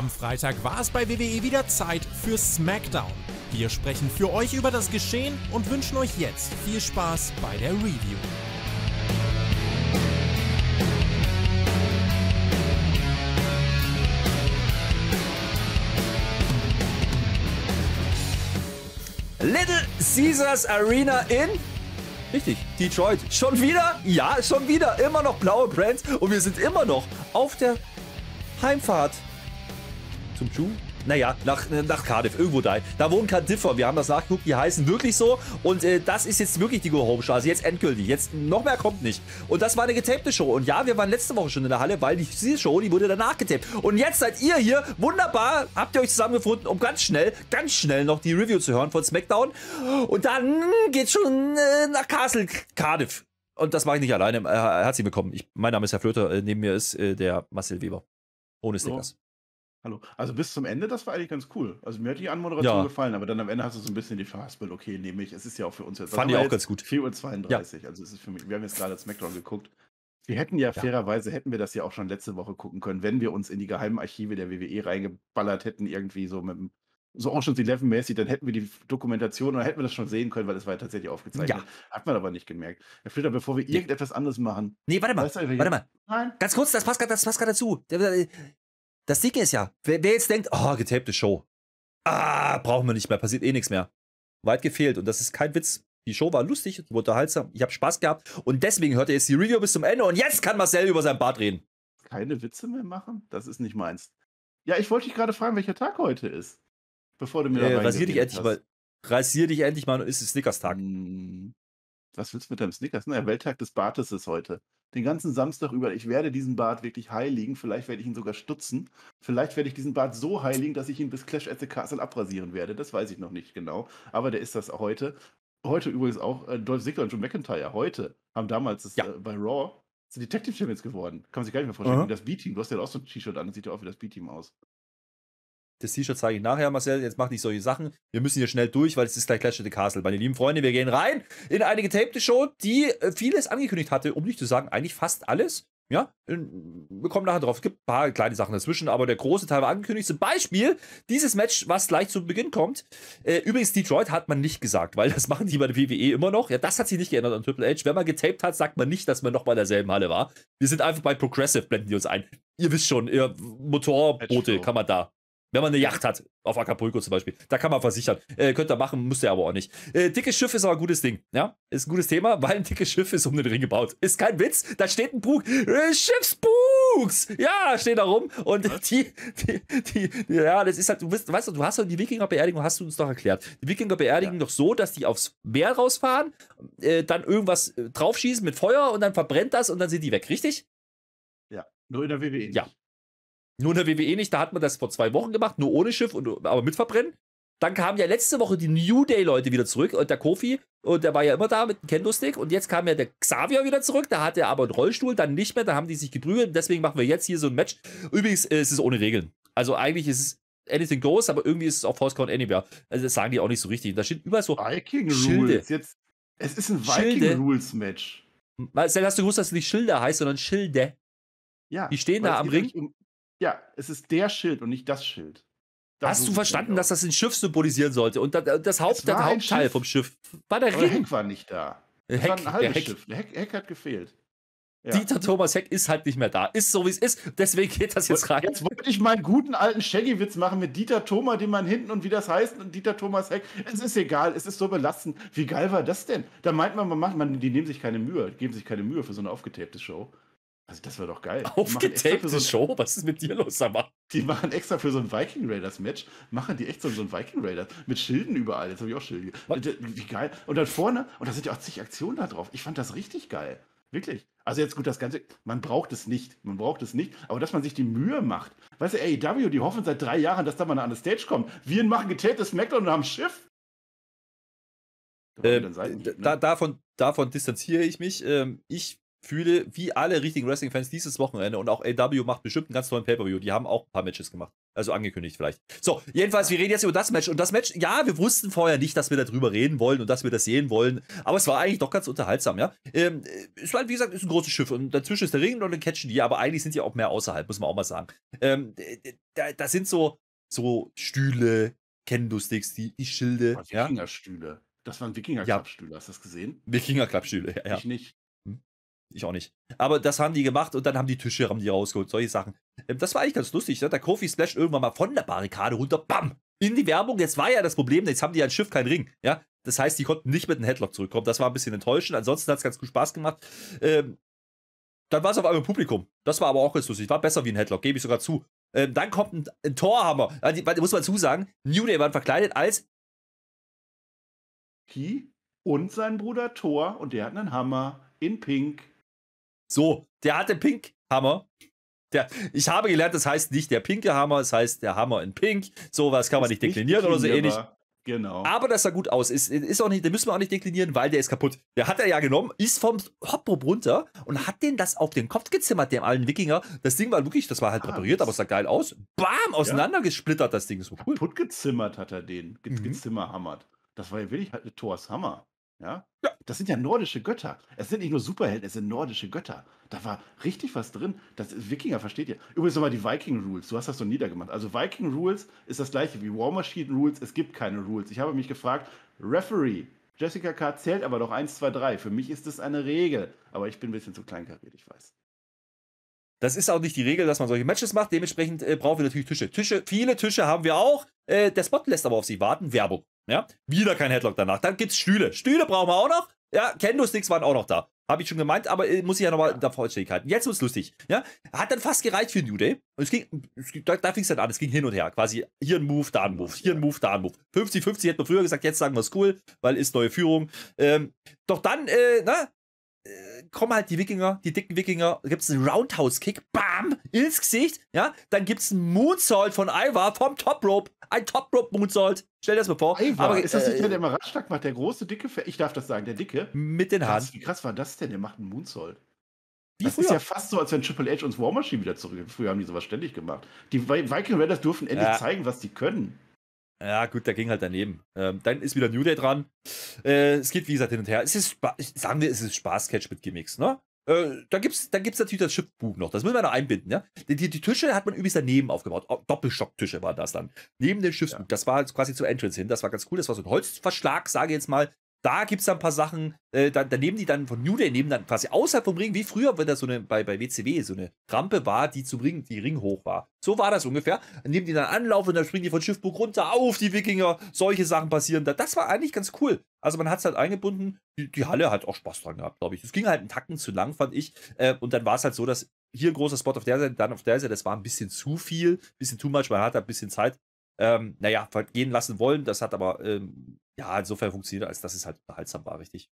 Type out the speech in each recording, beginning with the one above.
Am Freitag war es bei WWE wieder Zeit für SmackDown. Wir sprechen für euch über das Geschehen und wünschen euch jetzt viel Spaß bei der Review. Little Caesars Arena in Richtig, Detroit. Schon wieder? Ja, schon wieder. Immer noch blaue Brands und wir sind immer noch auf der Heimfahrt zum Chu? Naja, nach, nach Cardiff, irgendwo da. Da wohnen Cardiffer, wir haben das nachgeguckt, die heißen wirklich so. Und äh, das ist jetzt wirklich die Go-Home-Straße, also jetzt endgültig. Jetzt noch mehr kommt nicht. Und das war eine getapte Show. Und ja, wir waren letzte Woche schon in der Halle, weil die, diese Show, die wurde danach getaped. Und jetzt seid ihr hier, wunderbar, habt ihr euch zusammengefunden, um ganz schnell, ganz schnell noch die Review zu hören von SmackDown. Und dann geht's schon äh, nach Castle Cardiff. Und das mache ich nicht alleine. Äh, herzlich willkommen. Ich, mein Name ist Herr Flöter. Äh, neben mir ist äh, der Marcel Weber. Ohne Stickers. Hallo. Also bis zum Ende, das war eigentlich ganz cool. Also mir hat die Anmoderation Ja. gefallen, aber dann am Ende hast du so ein bisschen die Verhaspel, okay, nehme ich. Es ist ja auch für uns jetzt. Was Fand ich wir auch ganz gut. 4.32 Uhr, also es ist für mich, wir haben jetzt gerade SmackDown geguckt. Wir hätten ja, Ja. fairerweise, hätten wir das ja auch schon letzte Woche gucken können, wenn wir uns in die geheimen Archive der WWE reingeballert hätten, irgendwie so mit dem, so Ocean's Eleven mäßig, dann hätten wir die Dokumentation oder hätten wir das schon sehen können, weil es war ja tatsächlich aufgezeichnet. Ja. Hat man aber nicht gemerkt. Herr Flitter, bevor wir irgendetwas anderes machen, Nee, warte mal, weißt du, warte mal. nein, Ganz kurz, das passt gerade dazu. Das Ding ist ja, wer, wer jetzt denkt, oh, getapte Show. Ah, brauchen wir nicht mehr, passiert eh nichts mehr. Weit gefehlt und das ist kein Witz. Die Show war lustig, unterhaltsam, ich habe Spaß gehabt und deswegen hört ihr jetzt die Review bis zum Ende und jetzt kann Marcel über sein Bart reden. Keine Witze mehr machen? Das ist nicht meins. Ja, ich wollte dich gerade fragen, welcher Tag heute ist. Bevor du mir äh, rasier dich endlich mal. Rasier dich endlich mal, ist es Snickers-Tag. Hm, was willst du mit deinem Snickers? Naja, Welttag des Bartes ist heute. Den ganzen Samstag über, ich werde diesen Bart wirklich heiligen. Vielleicht werde ich ihn sogar stutzen. Vielleicht werde ich diesen Bart so heiligen, dass ich ihn bis Clash at the Castle abrasieren werde. Das weiß ich noch nicht genau. Aber der ist das heute. Heute übrigens auch äh, Dolph Ziggler und Joe McIntyre. Heute haben damals das, ja. äh, bei Raw sind Detective Champions geworden. Kann man sich gar nicht mehr vorstellen. Mhm. Das B-Team, du hast ja auch so ein T-Shirt an, das sieht ja auch wie das B-Team aus das T-Shirt zeige ich nachher, Marcel. Jetzt mach nicht solche Sachen. Wir müssen hier schnell durch, weil es ist gleich Clash of the Castle. Meine lieben Freunde, wir gehen rein in eine getapte Show, die äh, vieles angekündigt hatte, um nicht zu sagen, eigentlich fast alles. Ja, ähm, wir kommen nachher drauf. Es gibt ein paar kleine Sachen dazwischen, aber der große Teil war angekündigt. Zum Beispiel dieses Match, was gleich zu Beginn kommt. Äh, übrigens, Detroit hat man nicht gesagt, weil das machen die bei der WWE immer noch. Ja, das hat sich nicht geändert an Triple H. Wenn man getaped hat, sagt man nicht, dass man noch bei derselben Halle war. Wir sind einfach bei Progressive, blenden die uns ein. Ihr wisst schon, ihr Motorboote kann man da wenn man eine Yacht hat, auf Acapulco zum Beispiel, da kann man versichern. Äh, könnt ihr machen, müsst ihr aber auch nicht. Äh, dickes Schiff ist aber ein gutes Ding. Ja, ist ein gutes Thema, weil ein dickes Schiff ist um den Ring gebaut. Ist kein Witz, da steht ein Bug. Äh, Schiffsbugs! Ja, steht da rum. Und die, die, die, die, ja, das ist halt, du, weißt, weißt du, du hast doch die Wikingerbeerdigung, hast du uns doch erklärt. Die Wikinger beerdigen ja. doch so, dass die aufs Meer rausfahren, äh, dann irgendwas äh, draufschießen mit Feuer und dann verbrennt das und dann sind die weg, richtig? Ja, nur in der WWE. Ja, nur in der WWE nicht, da hat man das vor zwei Wochen gemacht, nur ohne Schiff, und, aber mit Verbrennen. Dann kamen ja letzte Woche die New Day-Leute wieder zurück und der Kofi, und der war ja immer da mit dem Kendo-Stick. Und jetzt kam ja der Xavier wieder zurück, da hatte er aber einen Rollstuhl, dann nicht mehr, da haben die sich geprügelt. Deswegen machen wir jetzt hier so ein Match. Übrigens äh, es ist es ohne Regeln. Also eigentlich ist es Anything Goes, aber irgendwie ist es auf House Count Anywhere. Also das sagen die auch nicht so richtig. Da steht überall so Viking Schilde. Rules. Jetzt, es ist ein Viking Rules Match. Marcel, hast du gewusst, dass es nicht Schilder heißt, sondern Schilde? Ja. Die stehen da am Ring. Um, ja, es ist der Schild und nicht das Schild. Das Hast du verstanden, dass das ein Schiff symbolisieren sollte? Und das, Haupt, der Hauptteil Schiff, vom Schiff war der Ring. Heck war nicht da. Heck, war der Heck. Schiff. Heck, Heck hat gefehlt. Ja. Dieter Thomas Heck ist halt nicht mehr da. Ist so, wie es ist. Deswegen geht das jetzt rein. Jetzt wollte ich meinen guten alten Shaggy-Witz machen mit Dieter Thomas, den man hinten und wie das heißt. Und Dieter Thomas Heck. Es ist egal. Es ist so belastend. Wie geil war das denn? Da meint man, man macht, man, die nehmen sich keine Mühe, geben sich keine Mühe für so eine aufgetapte Show. Also das wäre doch geil. Aufgetapte so Show? Was ist mit dir los, Samar? Die machen extra für so ein Viking Raiders Match, machen die echt so, so ein Viking Raiders mit Schilden überall. Jetzt habe ich auch Schilde. Wie geil. Und dann vorne, und da sind ja auch zig Aktionen da drauf. Ich fand das richtig geil. Wirklich. Also jetzt gut, das Ganze, man braucht es nicht. Man braucht es nicht. Aber dass man sich die Mühe macht. Weißt du, AEW, die hoffen seit drei Jahren, dass da mal eine Stage kommt. Wir machen getätes Smackdown und haben Schiff. Ähm, Seiten, ne? da, davon, davon distanziere ich mich. Ähm, ich fühle, wie alle richtigen Wrestling-Fans dieses Wochenende. Und auch AW macht bestimmt einen ganz tollen Pay-Per-View. Die haben auch ein paar Matches gemacht. Also angekündigt vielleicht. So, jedenfalls, wir reden jetzt über das Match. Und das Match, ja, wir wussten vorher nicht, dass wir darüber reden wollen und dass wir das sehen wollen. Aber es war eigentlich doch ganz unterhaltsam, ja. Ähm, äh, es war, wie gesagt, ist ein großes Schiff. Und dazwischen ist der Ring und dann catchen die. Aber eigentlich sind die auch mehr außerhalb, muss man auch mal sagen. Ähm, da, da, sind so, so Stühle, Kendo-Sticks, die, die Schilde. Ja? Fingerstühle. Das waren Wikinger-Klappstühle, hast du das gesehen? Wikinger-Klappstühle, ja. Ich nicht. Ich auch nicht. Aber das haben die gemacht und dann haben die Tische haben die rausgeholt, solche Sachen. Ähm, das war eigentlich ganz lustig, ne? Der Kofi splasht irgendwann mal von der Barrikade runter, bam! In die Werbung, jetzt war ja das Problem, jetzt haben die ein Schiff kein Ring, ja? Das heißt, die konnten nicht mit einem Headlock zurückkommen. Das war ein bisschen enttäuschend. Ansonsten hat es ganz gut Spaß gemacht. Ähm, dann war es auf einmal im Publikum. Das war aber auch ganz lustig. War besser wie ein Headlock, gebe ich sogar zu. Ähm, dann kommt ein, ein Torhammer. Also, muss man zusagen, New Day waren verkleidet als Key und sein Bruder Thor und der hat einen Hammer in Pink. So, der hatte Pink Hammer. Der, ich habe gelernt, das heißt nicht der pinke Hammer, es das heißt der Hammer in Pink. Sowas kann man nicht deklinieren oder so ähnlich. Genau. Aber das sah gut aus. Ist, ist auch nicht, den müssen wir auch nicht deklinieren, weil der ist kaputt. Der hat er ja genommen, ist vom Hopprop runter und hat den das auf den Kopf gezimmert, dem alten Wikinger. Das Ding war wirklich, das war halt ah, präpariert, aber es sah geil aus. Bam, auseinandergesplittert ja. das Ding. So cool. Kaputt gezimmert hat er den, ge mhm. gezimmerhammert. Das war ja wirklich halt eine Thors Hammer. Ja? ja das sind ja nordische Götter. Es sind nicht nur Superhelden, es sind nordische Götter. Da war richtig was drin. Das ist, Wikinger versteht ihr. Übrigens nochmal die Viking Rules. Du hast das so niedergemacht. Also Viking Rules ist das gleiche wie War Machine Rules. Es gibt keine Rules. Ich habe mich gefragt, Referee, Jessica K. zählt aber doch 1, 2, 3. Für mich ist das eine Regel. Aber ich bin ein bisschen zu kleinkariert, ich weiß. Das ist auch nicht die Regel, dass man solche Matches macht. Dementsprechend äh, brauchen wir natürlich Tische. Tische, viele Tische haben wir auch. Äh, der Spot lässt aber auf sie warten. Werbung. Ja, wieder kein Headlock danach. Dann gibt es Stühle. Stühle brauchen wir auch noch. Ja, Kendo-Sticks waren auch noch da. Habe ich schon gemeint, aber äh, muss ich ja nochmal ja. davor halten. Jetzt wird es lustig. Ja, hat dann fast gereicht für New Day. Und es ging, es, da, da fing es dann an. Es ging hin und her. Quasi hier ein Move, da ein Move, hier ein Move, da ein Move. 50-50 hätten wir früher gesagt, jetzt sagen wir es cool, weil ist neue Führung. Ähm, doch dann, äh, na, äh, kommen halt die Wikinger, die dicken Wikinger, gibt es einen Roundhouse-Kick, bam, ins Gesicht, ja, dann gibt es einen Moonsault von Ivar vom Top Rope, ein Top Rope Moonsault, stell dir das mal vor. Ivar, Aber, ist das nicht, äh, wenn der immer Radschlag macht, der große, dicke, ich darf das sagen, der dicke? Mit den Haaren. Wie krass war das denn, der macht einen Moonsault. Wie das früher. ist ja fast so, als wenn Triple H uns War Machine wieder zurückgeht, Früher haben die sowas ständig gemacht. Die Viking Raiders dürfen endlich ja. zeigen, was die können. Ja, gut, der ging halt daneben. Ähm, dann ist wieder New Day dran. Äh, es geht, wie gesagt, hin und her. Es ist sagen wir, es ist Spaß-Catch mit Gimmicks, ne? Äh, da gibt es gibt's natürlich das Schiffbuch noch. Das müssen wir noch einbinden, ja? Die, die, die Tische hat man übrigens daneben aufgebaut. Doppelstocktische waren das dann. Neben dem Schiffsbuch. Ja. Das war quasi zur Entrance hin. Das war ganz cool. Das war so ein Holzverschlag, sage ich jetzt mal, da gibt es ein paar Sachen, äh, da, da, nehmen die dann von New Day, nehmen dann quasi außerhalb vom Ring, wie früher, wenn da so eine, bei, bei WCW so eine Rampe war, die zum Ring, die Ring hoch war. So war das ungefähr. Dann nehmen die dann Anlauf und dann springen die von Schiffburg runter auf die Wikinger. Solche Sachen passieren da. Das war eigentlich ganz cool. Also man hat es halt eingebunden. Die, die, Halle hat auch Spaß dran gehabt, glaube ich. Es ging halt einen Tacken zu lang, fand ich. Äh, und dann war es halt so, dass hier ein großer Spot auf der Seite, dann auf der Seite, das war ein bisschen zu viel, ein bisschen too much, man hat da ein bisschen Zeit ähm, naja, gehen lassen wollen. Das hat aber, ähm, ja, insofern funktioniert, als dass es halt unterhaltsam war, richtig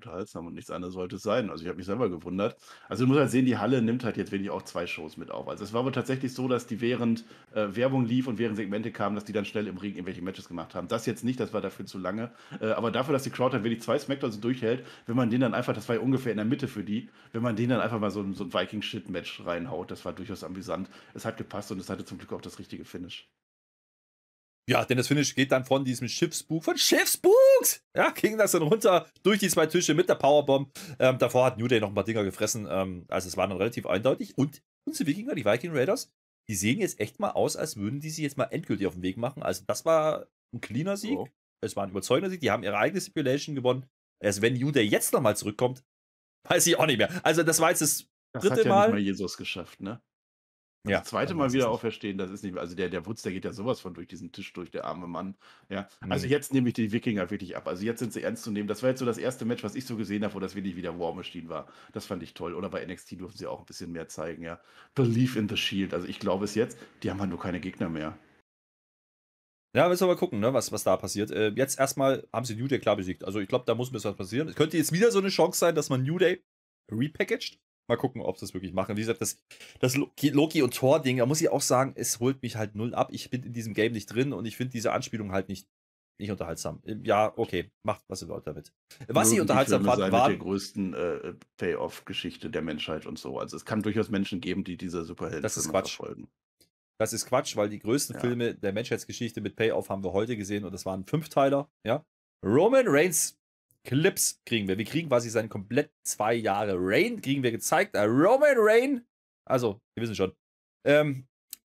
unterhaltsam und nichts anderes sollte es sein. Also ich habe mich selber gewundert. Also du musst halt sehen, die Halle nimmt halt jetzt wirklich auch zwei Shows mit auf. Also es war wohl tatsächlich so, dass die während äh, Werbung lief und während Segmente kamen, dass die dann schnell im Ring irgendwelche Matches gemacht haben. Das jetzt nicht, das war dafür zu lange. Äh, aber dafür, dass die Crowd dann halt wirklich zwei Smackdowns durchhält, wenn man den dann einfach, das war ja ungefähr in der Mitte für die, wenn man den dann einfach mal so, so ein Viking-Shit-Match reinhaut, das war durchaus amüsant. Es hat gepasst und es hatte zum Glück auch das richtige Finish. Ja, denn das Finish geht dann von diesem Schiffsbug, von Schiffsbugs, ja, ging das dann runter durch die zwei Tische mit der Powerbomb. Ähm, davor hat New Day noch ein paar Dinger gefressen, ähm, also es war dann relativ eindeutig. Und unsere Wikinger, die Viking Raiders, die sehen jetzt echt mal aus, als würden die sich jetzt mal endgültig auf den Weg machen. Also das war ein cleaner Sieg, oh. es war ein überzeugender Sieg, die haben ihre eigene Stipulation gewonnen. Erst also wenn New Day jetzt nochmal zurückkommt, weiß ich auch nicht mehr. Also das war jetzt das, das dritte Mal. Das hat ja Mal. nicht mal Jesus geschafft, ne? Ja, das zweite Mal wieder auferstehen, das ist nicht mehr. Also der, der Wutz, der geht ja sowas von durch diesen Tisch durch, der arme Mann. Ja. Also mhm. jetzt nehme ich die Wikinger wirklich ab. Also jetzt sind sie ernst zu nehmen. Das war jetzt so das erste Match, was ich so gesehen habe, wo das wirklich wieder War Machine war. Das fand ich toll. Oder bei NXT durften sie auch ein bisschen mehr zeigen, ja. Believe in the Shield. Also ich glaube es jetzt, die haben halt nur keine Gegner mehr. Ja, müssen wir mal gucken, ne, was, was da passiert. Äh, jetzt erstmal haben sie New Day klar besiegt. Also ich glaube, da muss ein bisschen was passieren. Es könnte jetzt wieder so eine Chance sein, dass man New Day repackaged Mal gucken, ob sie es wirklich machen. Wie gesagt, das, das Loki- und Thor-Ding, da muss ich auch sagen, es holt mich halt null ab. Ich bin in diesem Game nicht drin und ich finde diese Anspielung halt nicht, nicht unterhaltsam. Ähm, ja, okay, macht was ihr wollt damit. Was sie ich unterhaltsam fand, war. der größten äh, Payoff-Geschichte der Menschheit und so. Also es kann durchaus Menschen geben, die dieser Superhelden das ist Quatsch. verfolgen. Das ist Quatsch, weil die größten ja. Filme der Menschheitsgeschichte mit Payoff haben wir heute gesehen und das waren Fünfteiler, ja. Roman Reigns Clips kriegen wir. Wir kriegen quasi sein komplett zwei Jahre Rain, kriegen wir gezeigt. Äh, Roman Rain. Also, wir wissen schon. Ähm,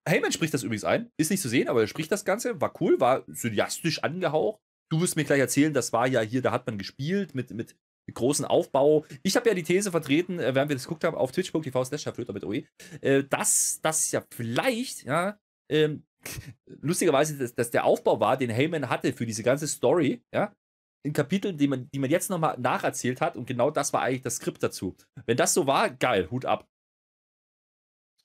Heyman spricht das übrigens ein. Ist nicht zu sehen, aber er spricht das Ganze. War cool, war syriastisch angehaucht. Du wirst mir gleich erzählen, das war ja hier, da hat man gespielt mit, mit großen Aufbau. Ich habe ja die These vertreten, äh, während wir das geguckt haben, auf twitch.tv slash mit OE, äh, dass das ja vielleicht, ja, ähm, lustigerweise, dass, dass der Aufbau war, den Heyman hatte für diese ganze Story, ja, in Kapiteln, die man, die man jetzt nochmal nacherzählt hat und genau das war eigentlich das Skript dazu. Wenn das so war, geil, Hut ab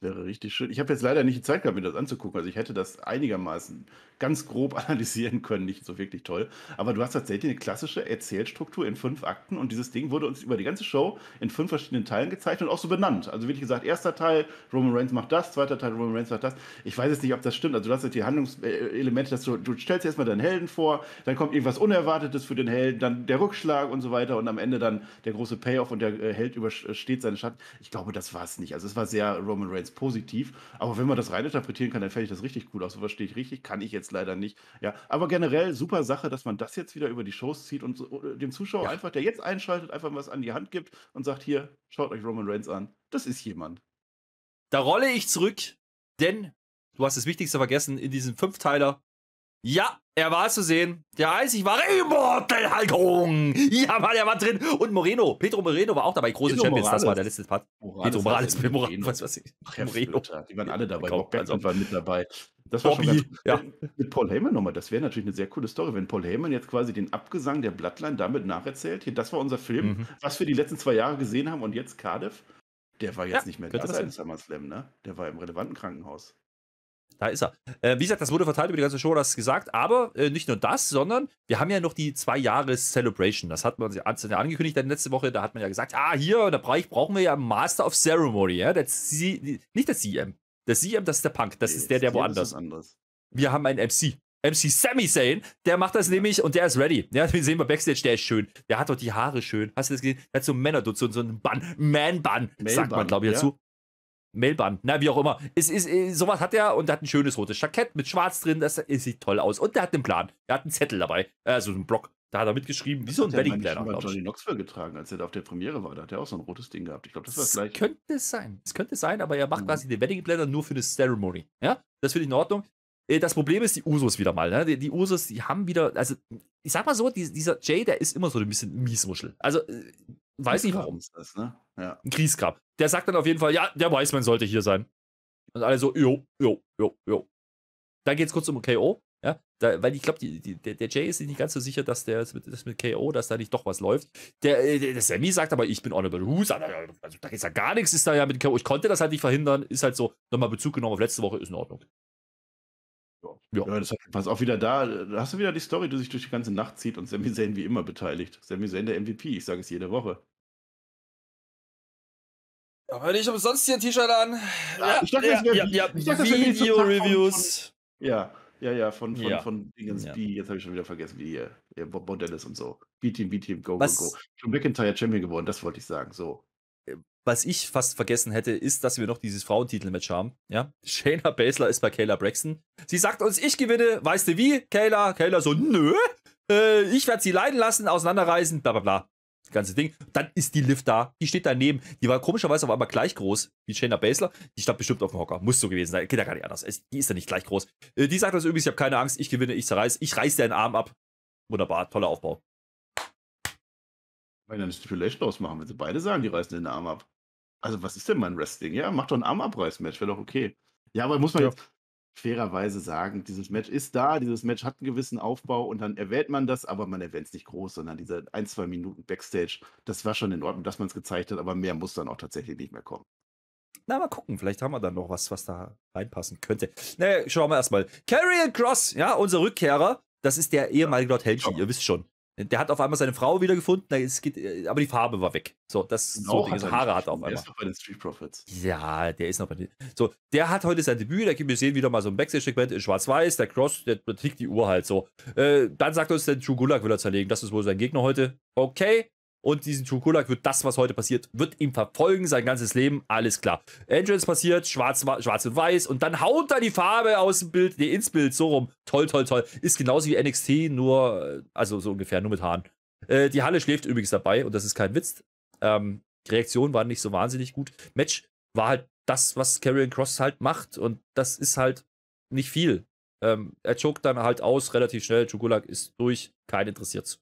wäre richtig schön. Ich habe jetzt leider nicht die Zeit gehabt, mir das anzugucken. Also ich hätte das einigermaßen ganz grob analysieren können, nicht so wirklich toll. Aber du hast tatsächlich eine klassische Erzählstruktur in fünf Akten und dieses Ding wurde uns über die ganze Show in fünf verschiedenen Teilen gezeigt und auch so benannt. Also wirklich gesagt, erster Teil, Roman Reigns macht das, zweiter Teil, Roman Reigns macht das. Ich weiß jetzt nicht, ob das stimmt. Also du hast jetzt die Handlungselemente, dass du, du stellst erstmal deinen Helden vor, dann kommt irgendwas Unerwartetes für den Helden, dann der Rückschlag und so weiter und am Ende dann der große Payoff und der äh, Held übersteht seine Schatten. Ich glaube, das war es nicht. Also es war sehr Roman Reigns jetzt positiv. Aber wenn man das rein interpretieren kann, dann fände ich das richtig cool aus. So verstehe ich richtig, kann ich jetzt leider nicht. Ja, aber generell super Sache, dass man das jetzt wieder über die Shows zieht und dem Zuschauer ja. einfach, der jetzt einschaltet, einfach was an die Hand gibt und sagt: Hier, schaut euch Roman Reigns an. Das ist jemand. Da rolle ich zurück, denn du hast das Wichtigste vergessen in diesem Fünfteiler ja, er war zu sehen. Der Eisig war Immortal-Haltung. Ja, Mann, er war drin. Und Moreno, Pedro Moreno war auch dabei. Große Pedro Champions, Morales. das war der letzte Part. Morales Pedro Morales, Pedro Moreno, Moreno, was weiß ich. Moreno. Die waren alle dabei. Bob also. war mit dabei. Das war Bobby, schon ganz, ja. Mit Paul Heyman nochmal, das wäre natürlich eine sehr coole Story, wenn Paul Heyman jetzt quasi den Abgesang der Bloodline damit nacherzählt. Hier, das war unser Film, mhm. was wir die letzten zwei Jahre gesehen haben und jetzt Cardiff. Der war jetzt ja, nicht mehr da sein, SummerSlam, ne? Der war im relevanten Krankenhaus. Da ist er. Äh, wie gesagt, das wurde verteilt über die ganze Show, das gesagt. Aber äh, nicht nur das, sondern wir haben ja noch die zwei Jahres Celebration. Das hat man ja angekündigt dann letzte Woche. Da hat man ja gesagt, ah, hier, da brauchen wir ja Master of Ceremony. Ja? Der C nicht der CM. Der CM, das ist der Punk. Das ist der, der woanders. Wir haben einen MC. MC Sammy Zayn, der macht das nämlich und der ist ready. Ja, den sehen wir Backstage, der ist schön. Der hat doch die Haare schön. Hast du das gesehen? Der hat so einen Männerdutzend, so einen Bun, Man-Bun, sagt man, glaube ich, dazu. Mailband, na, wie auch immer. Ist, ist, äh, ist, sowas hat er und hat ein schönes rotes Jackett mit schwarz drin, das, sieht toll aus. Und er hat einen Plan. Er hat einen Zettel dabei, also einen Block. Da hat er mitgeschrieben, wie so ein Wedding Planner. Das hat Johnny Knoxville getragen, als er da auf der Premiere war. Da hat er auch so ein rotes Ding gehabt. Ich glaube, das war das gleich. Könnte es sein. Es könnte sein, aber er macht mhm. quasi den Wedding Planner nur für eine Ceremony. Ja, das finde ich in Ordnung. Äh, das Problem ist die Usos wieder mal. Ne? Die, die, Usos, die haben wieder, also ich sag mal so, die, dieser Jay, der ist immer so ein bisschen Miesmuschel. Also äh, weiß nicht warum. Ist das, ne? ja. Ein Griesgrab. Der sagt dann auf jeden Fall, ja, der Weißmann sollte hier sein. Und alle so, jo, jo, jo, jo. Dann geht's kurz um KO. Ja, da, weil ich glaube, der, der, Jay ist sich nicht ganz so sicher, dass der mit, das mit KO, dass da nicht doch was läuft. Der, äh, der, der Sammy sagt aber, ich bin Honorable Who, also da ist ja gar nichts, ist da ja mit KO. Ich konnte das halt nicht verhindern, ist halt so, nochmal Bezug genommen auf letzte Woche, ist in Ordnung. Ja. Ja. das war auch wieder da. Da hast du wieder die Story, die sich durch die ganze Nacht zieht und Sami Zayn wie immer beteiligt. Sami Zayn der MVP, ich sage es jede Woche. Aber nicht umsonst hier ein T-Shirt an. Ah, ja, ich dachte, ja, das wäre ja, ja, Video-Reviews. Ja, ja, ja, von, von, ja. von Dingens ja. B. Jetzt habe ich schon wieder vergessen, wie ihr, ihr Modell ist und so. B-Team, B-Team, Go, Was? Go, Go. Schon McIntyre Champion geworden, das wollte ich sagen. So was ich fast vergessen hätte, ist, dass wir noch dieses Frauentitelmatch haben. Ja, Shayna Baszler ist bei Kayla Braxton. Sie sagt uns, ich gewinne. Weißt du wie? Kayla, Kayla so, nö. Äh, ich werde sie leiden lassen, auseinanderreißen, bla bla bla. Das ganze Ding. Dann ist die Lift da. Die steht daneben. Die war komischerweise auf einmal gleich groß wie Shayna Baszler. Die stand bestimmt auf dem Hocker. Muss so gewesen sein. Geht ja gar nicht anders. die ist ja nicht gleich groß. Äh, die sagt uns übrigens, ich habe keine Angst. Ich gewinne, ich zerreiße. Ich reiße deinen Arm ab. Wunderbar. Toller Aufbau meine eine Stipulation ausmachen, wenn sie beide sagen, die reißen den Arm ab. Also, was ist denn mein Wrestling? Ja, mach doch ein Armabreiß-Match, wäre doch okay. Ja, aber muss man ja. jetzt fairerweise sagen, dieses Match ist da, dieses Match hat einen gewissen Aufbau und dann erwähnt man das, aber man erwähnt es nicht groß, sondern diese ein, zwei Minuten Backstage, das war schon in Ordnung, dass man es gezeigt hat, aber mehr muss dann auch tatsächlich nicht mehr kommen. Na, mal gucken, vielleicht haben wir dann noch was, was da reinpassen könnte. Na, naja, schauen wir erstmal. Carrion Cross, ja, unser Rückkehrer, das ist der ehemalige Lord Helgi, ihr wisst schon. Der hat auf einmal seine Frau wiedergefunden, geht, äh, aber die Farbe war weg. So, das genau, so, hat also Haare hat er auf einmal. Der ist noch bei den Street Profits. Ja, der ist noch bei den. So, der hat heute sein Debüt, da können wir sehen wieder mal so ein Backstage-Segment in Schwarz-Weiß, der Cross, der, der tickt die Uhr halt so. Äh, dann sagt uns der True Gulag will er zerlegen, das ist wohl sein Gegner heute. Okay, und diesen Chukulak wird das, was heute passiert, wird ihm verfolgen, sein ganzes Leben, alles klar. Angel passiert, schwarz, schwarz und weiß und dann haut er die Farbe aus dem Bild, nee, ins Bild, so rum. Toll, toll, toll. Ist genauso wie NXT, nur, äh, also so ungefähr, nur mit Haaren. Äh, die Halle schläft übrigens dabei und das ist kein Witz. Ähm, die Reaktion war nicht so wahnsinnig gut. Match war halt das, was Karrion Cross halt macht und das ist halt nicht viel. Ähm, er chokt dann halt aus, relativ schnell, Chukulak ist durch, kein interessiert's.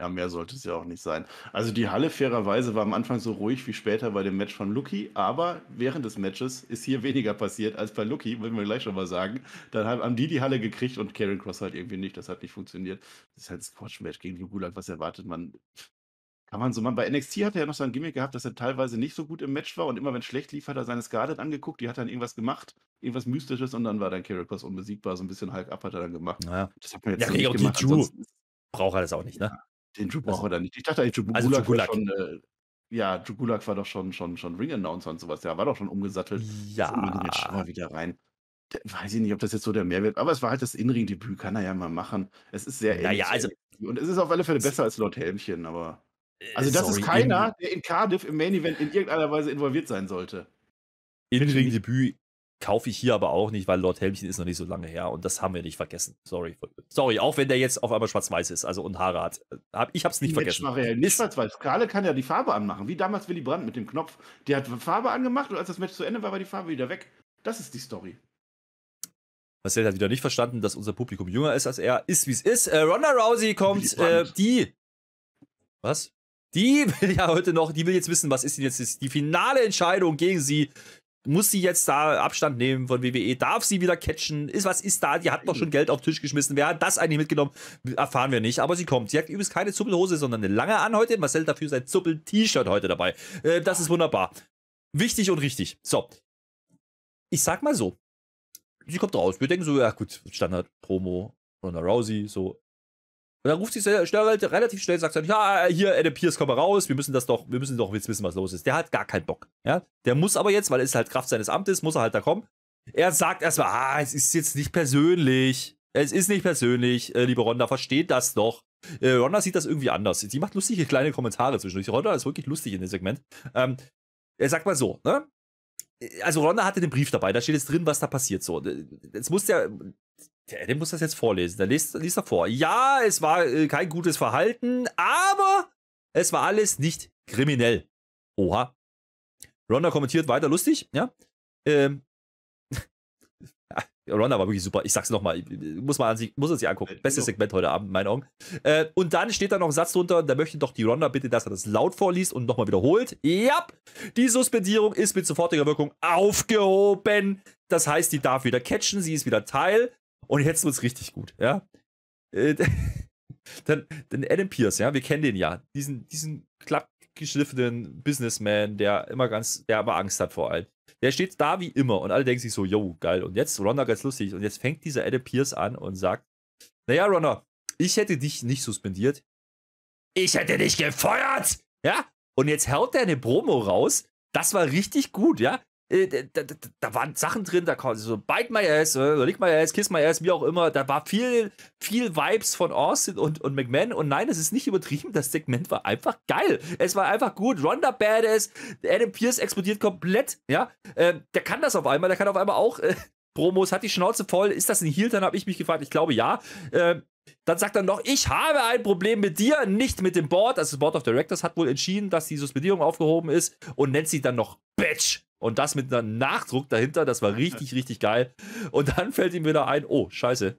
Ja, mehr sollte es ja auch nicht sein. Also die Halle fairerweise war am Anfang so ruhig wie später bei dem Match von Lucky, aber während des Matches ist hier weniger passiert als bei Lucky, will man gleich schon mal sagen. Dann haben die die Halle gekriegt und Karen Cross halt irgendwie nicht, das hat nicht funktioniert. Das ist halt ein Squash-Match gegen den Gulag, was erwartet man? Kann man so machen. Bei NXT hat er ja noch so ein Gimmick gehabt, dass er teilweise nicht so gut im Match war und immer wenn schlecht lief, hat er seine Scarlett angeguckt, die hat dann irgendwas gemacht, irgendwas Mystisches und dann war dann Karen Cross unbesiegbar, so ein bisschen Hulk Up hat er dann gemacht. Naja. Das hat man jetzt ja, so nicht gemacht. braucht er das auch nicht, ne? Ja. Den Drew braucht er da nicht. Ich dachte eigentlich, Drew also Gulak, Gulak. Schon, äh, ja, Drew Gulak war doch schon, schon, schon Ring-Announcer und sowas. Der war doch schon umgesattelt. Ja. Schau mal wieder rein. Der, weiß ich nicht, ob das jetzt so der Mehrwert aber es war halt das Inring-Debüt, kann er ja mal machen. Es ist sehr ähnlich. Naja, also. Und es ist auf alle Fälle besser als Lord Helmchen, aber. Äh, also, das sorry, ist keiner, der in Cardiff im Main Event in irgendeiner Weise involviert sein sollte. Inring-Debüt Kaufe ich hier aber auch nicht, weil Lord Helmchen ist noch nicht so lange her und das haben wir nicht vergessen. Sorry. Sorry, auch wenn der jetzt auf einmal schwarz-weiß ist, also und Haare hat. Hab, ich hab's nicht Mensch, vergessen. Marielle, nicht schwarz-weiß. Karle kann ja die Farbe anmachen, wie damals Willy Brandt mit dem Knopf. Der hat Farbe angemacht und als das Match zu Ende war, war die Farbe wieder weg. Das ist die Story. Marcel hat wieder nicht verstanden, dass unser Publikum jünger ist als er. Ist wie es ist. Äh, Ronda Rousey kommt. Äh, die. Was? Die will ja heute noch, die will jetzt wissen, was ist denn jetzt die finale Entscheidung gegen sie muss sie jetzt da Abstand nehmen von WWE? Darf sie wieder catchen? Ist, was ist da? Die hat doch schon Geld auf den Tisch geschmissen. Wer hat das eigentlich mitgenommen? Erfahren wir nicht. Aber sie kommt. Sie hat übrigens keine Zuppelhose, sondern eine lange an heute. Marcel dafür sein Zuppel-T-Shirt heute dabei. Äh, das ist wunderbar. Wichtig und richtig. So. Ich sag mal so. Sie kommt raus. Wir denken so, ja gut, Standard-Promo, Ronda Rousey, so. Und dann ruft sich schnell, relativ schnell, und sagt dann, ja, hier, Adam Pierce, komm mal raus, wir müssen das doch, wir müssen doch jetzt wissen, was los ist. Der hat gar keinen Bock. Ja? Der muss aber jetzt, weil es halt Kraft seines Amtes, muss er halt da kommen. Er sagt erstmal, ah, es ist jetzt nicht persönlich. Es ist nicht persönlich, äh, liebe Ronda, versteht das doch. Äh, Ronda sieht das irgendwie anders. Sie macht lustige kleine Kommentare zwischendurch. Ronda ist wirklich lustig in dem Segment. Ähm, er sagt mal so, ne? Also Ronda hatte den Brief dabei, da steht jetzt drin, was da passiert. So, jetzt muss der, der Adam muss das jetzt vorlesen. Der liest, liest er vor. Ja, es war äh, kein gutes Verhalten, aber es war alles nicht kriminell. Oha. Ronda kommentiert weiter lustig, ja. Ähm. Ronda war wirklich super. Ich sag's nochmal. Muss man sich, muss sich angucken. Äh, Bestes genau. Segment heute Abend, in meinen Augen. Äh, und dann steht da noch ein Satz drunter. Da möchte doch die Ronda bitte, dass er das laut vorliest und nochmal wiederholt. Ja, die Suspendierung ist mit sofortiger Wirkung aufgehoben. Das heißt, die darf wieder catchen. Sie ist wieder Teil und jetzt wird es richtig gut, ja. Äh, dann, dann Adam Pierce, ja, wir kennen den ja. Diesen, diesen klappgeschliffenen Businessman, der immer ganz, der aber Angst hat vor allem. Der steht da wie immer und alle denken sich so, yo, geil. Und jetzt, Ronda, ganz lustig. Und jetzt fängt dieser Adam Pierce an und sagt, naja, Ronda, ich hätte dich nicht suspendiert. Ich hätte dich gefeuert! Ja? Und jetzt haut er eine Promo raus. Das war richtig gut, ja? da, äh, da, da, waren Sachen drin, da konnte so Bite My Ass, äh, Lick My Ass, Kiss My Ass, wie auch immer. Da war viel, viel Vibes von Austin und, und McMahon. Und nein, es ist nicht übertrieben. Das Segment war einfach geil. Es war einfach gut. Ronda Badass, Adam Pierce explodiert komplett. Ja, ähm, der kann das auf einmal. Der kann auf einmal auch äh, Promos, hat die Schnauze voll. Ist das ein Heal? Dann habe ich mich gefragt. Ich glaube ja. Ähm, dann sagt er noch, ich habe ein Problem mit dir, nicht mit dem Board. Also das Board of Directors hat wohl entschieden, dass die Suspendierung aufgehoben ist und nennt sie dann noch Bitch. Und das mit einem Nachdruck dahinter, das war richtig, richtig geil. Und dann fällt ihm wieder ein, oh, scheiße.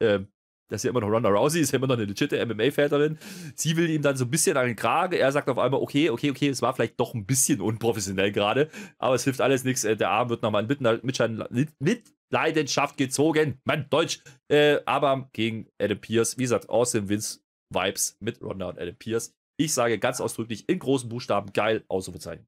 Ähm, das ist ja immer noch Ronda Rousey, ist ja immer noch eine legitime MMA-Väterin. Sie will ihm dann so ein bisschen an den Krage. Er sagt auf einmal, okay, okay, okay, es war vielleicht doch ein bisschen unprofessionell gerade, aber es hilft alles nichts. Äh, der Arm wird nochmal mit, mit Leidenschaft gezogen. Mann, Deutsch. Äh, aber gegen Adam Pierce, wie gesagt, Austin Wins Vibes mit Ronda und Adam Pierce. Ich sage ganz ausdrücklich in großen Buchstaben geil, Ausrufezeichen.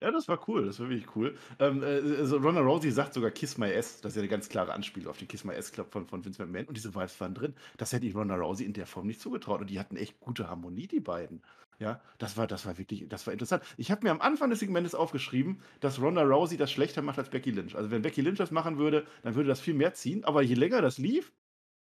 Ja, das war cool, das war wirklich cool. Ähm, äh, also Ronda Rousey sagt sogar Kiss My Ass, das ist ja eine ganz klare Anspielung auf den Kiss My Ass Club von, von Vince McMahon und diese Vibes waren drin. Das hätte ich Ronda Rousey in der Form nicht zugetraut und die hatten echt gute Harmonie, die beiden. Ja, das war, das war wirklich, das war interessant. Ich habe mir am Anfang des Segmentes aufgeschrieben, dass Ronda Rousey das schlechter macht als Becky Lynch. Also wenn Becky Lynch das machen würde, dann würde das viel mehr ziehen, aber je länger das lief,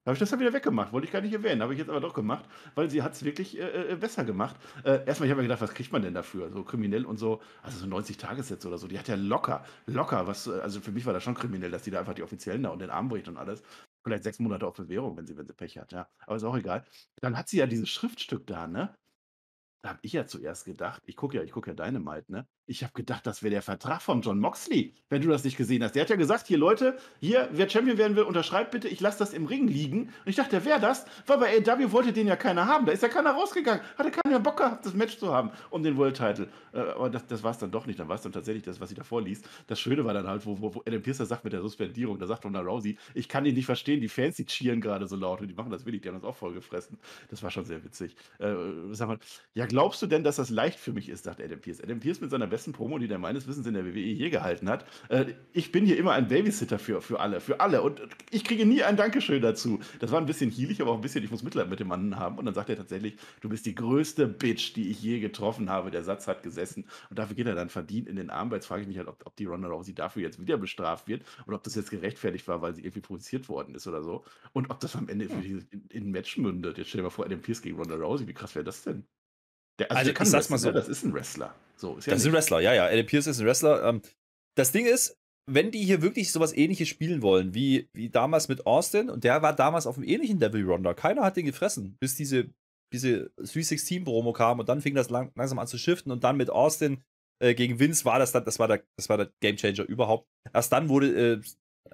habe ich das dann wieder weggemacht, wollte ich gar nicht erwähnen, habe ich jetzt aber doch gemacht, weil sie hat es wirklich äh, äh, äh, besser gemacht. Äh, erstmal, ich habe mir gedacht, was kriegt man denn dafür? So kriminell und so, also so 90 Tagessätze oder so, die hat ja locker, locker, was, äh, also für mich war das schon kriminell, dass die da einfach die Offiziellen da und den Arm bricht und alles. Vielleicht sechs Monate auf Bewährung, wenn sie, wenn sie Pech hat, ja. Aber ist auch egal. Dann hat sie ja dieses Schriftstück da, ne? Da habe ich ja zuerst gedacht, ich gucke ja, ich gucke ja Dynamite, ne? Ich habe gedacht, das wäre der Vertrag von John Moxley, wenn du das nicht gesehen hast. Der hat ja gesagt, hier Leute, hier, wer Champion werden will, unterschreibt bitte, ich lasse das im Ring liegen. Und ich dachte, wer das? Weil bei AW wollte den ja keiner haben. Da ist ja keiner rausgegangen. Hatte keiner Bock gehabt, das Match zu haben um den World Title. Äh, aber das, das war es dann doch nicht. Dann war es dann tatsächlich das, was sie davor liest. Das Schöne war dann halt, wo, wo, wo Adam Pierce sagt mit der Suspendierung, da sagt Ronda Rousey, ich kann ihn nicht verstehen, die Fans, die cheeren gerade so laut und die machen das willig, die haben das auch voll gefressen. Das war schon sehr witzig. Äh, sag mal, ja, glaubst du denn, dass das leicht für mich ist, sagt Adam Pierce. Adam Pierce mit seiner besten besten Promo, die der meines Wissens in der WWE je gehalten hat. Äh, ich bin hier immer ein Babysitter für, für alle, für alle. Und ich kriege nie ein Dankeschön dazu. Das war ein bisschen hielig, aber auch ein bisschen, ich muss Mitleid mit dem Mann haben. Und dann sagt er tatsächlich, du bist die größte Bitch, die ich je getroffen habe. Der Satz hat gesessen. Und dafür geht er dann verdient in den Arm. jetzt frage ich mich halt, ob, ob die Ronda Rousey dafür jetzt wieder bestraft wird oder ob das jetzt gerechtfertigt war, weil sie irgendwie provoziert worden ist oder so. Und ob das am Ende in, in Match mündet. Jetzt stell dir mal vor, Adam Pierce gegen Ronda Rousey. Wie krass wäre das denn? Der, also, also der kann ich sag's mal ne? so. Das ist ein Wrestler. So, ist ja das nicht. ist ein Wrestler, ja, ja. Adam Pierce ist ein Wrestler. Ähm, das Ding ist, wenn die hier wirklich sowas ähnliches spielen wollen, wie, wie damals mit Austin, und der war damals auf einem ähnlichen Devil Ronda, keiner hat den gefressen, bis diese, diese 316-Promo kam und dann fing das lang, langsam an zu shiften und dann mit Austin äh, gegen Vince war das dann, das war der, das war der Game Changer überhaupt. Erst dann wurde äh,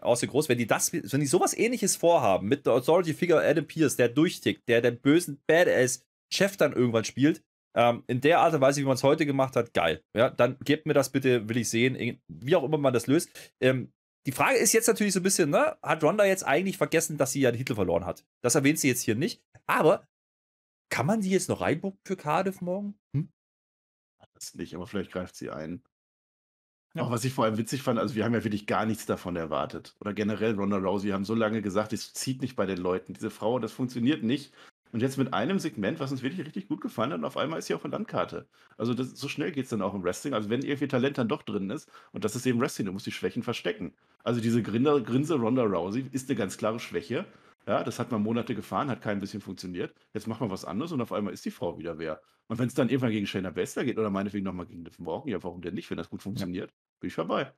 Austin groß, wenn die das, wenn die sowas ähnliches vorhaben, mit der Authority Figure Adam Pierce, der durchtickt, der den bösen Badass Chef dann irgendwann spielt, ähm, in der Art und Weise, wie man es heute gemacht hat, geil. Ja, dann gebt mir das bitte, will ich sehen, wie auch immer man das löst. Ähm, die Frage ist jetzt natürlich so ein bisschen, ne, hat Ronda jetzt eigentlich vergessen, dass sie ja den Titel verloren hat? Das erwähnt sie jetzt hier nicht. Aber kann man die jetzt noch reinbucken für Cardiff morgen? Hm? Das nicht, aber vielleicht greift sie ein. Ja. Auch was ich vor allem witzig fand, also wir haben ja wirklich gar nichts davon erwartet. Oder generell Ronda Rousey wir haben so lange gesagt, es zieht nicht bei den Leuten. Diese Frau, das funktioniert nicht. Und jetzt mit einem Segment, was uns wirklich richtig gut gefallen hat, und auf einmal ist sie auf der Landkarte. Also das, so schnell geht es dann auch im Wrestling. Also wenn irgendwie Talent dann doch drin ist, und das ist eben Wrestling, du musst die Schwächen verstecken. Also diese Grinder, Grinse Ronda Rousey ist eine ganz klare Schwäche. Ja, das hat man Monate gefahren, hat kein bisschen funktioniert. Jetzt macht man was anderes und auf einmal ist die Frau wieder wer. Und wenn es dann irgendwann gegen Shayna Baszler geht oder meinetwegen nochmal gegen Liv Morgan, ja, warum denn nicht, wenn das gut funktioniert, bin ich vorbei.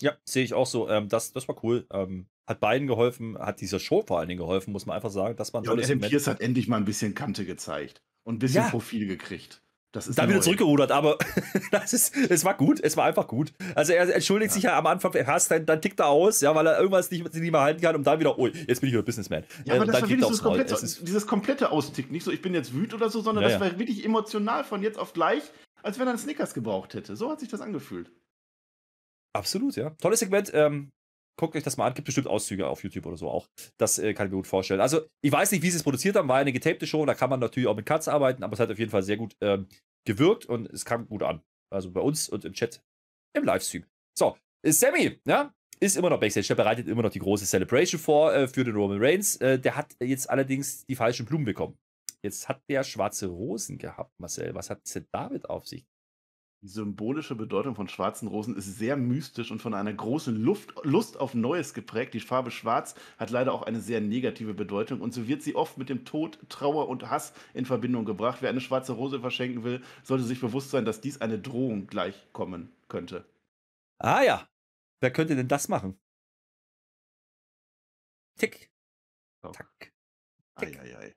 Ja, sehe ich auch so. Ähm, das, das war cool. Ähm, hat beiden geholfen, hat dieser Show vor allen Dingen geholfen, muss man einfach sagen. Das war ein ja, und Pierce hat endlich mal ein bisschen Kante gezeigt und ein bisschen ja. Profil gekriegt. Das ist da wieder zurückgerudert, aber das ist, es war gut, es war einfach gut. Also er entschuldigt ja. sich ja am Anfang, er hasst, dann, dann tickt er aus, ja, weil er irgendwas nicht, nicht mehr halten kann und dann wieder, oh, jetzt bin ich wieder Businessman. Ja, aber ähm, das war wirklich dieses komplette, so, dieses komplette Austick, nicht so, ich bin jetzt wütend oder so, sondern ja, das war wirklich emotional von jetzt auf gleich, als wenn er einen Snickers gebraucht hätte. So hat sich das angefühlt. Absolut, ja. Tolles Segment. Ähm, guckt euch das mal an. Gibt bestimmt Auszüge auf YouTube oder so auch. Das äh, kann ich mir gut vorstellen. Also, ich weiß nicht, wie sie es produziert haben. War eine getapte Show. Da kann man natürlich auch mit Cuts arbeiten, aber es hat auf jeden Fall sehr gut ähm, gewirkt und es kam gut an. Also bei uns und im Chat im Livestream. So, äh, Sammy, ja, ist immer noch Backstage. Der bereitet immer noch die große Celebration vor äh, für den Roman Reigns. Äh, der hat jetzt allerdings die falschen Blumen bekommen. Jetzt hat der schwarze Rosen gehabt, Marcel. Was hat denn damit auf sich? Die symbolische Bedeutung von schwarzen Rosen ist sehr mystisch und von einer großen Luft, Lust auf Neues geprägt. Die Farbe Schwarz hat leider auch eine sehr negative Bedeutung und so wird sie oft mit dem Tod, Trauer und Hass in Verbindung gebracht. Wer eine schwarze Rose verschenken will, sollte sich bewusst sein, dass dies eine Drohung gleichkommen könnte. Ah ja, wer könnte denn das machen? Tick. Tack. Oh. Tick. Ei, ei, ei.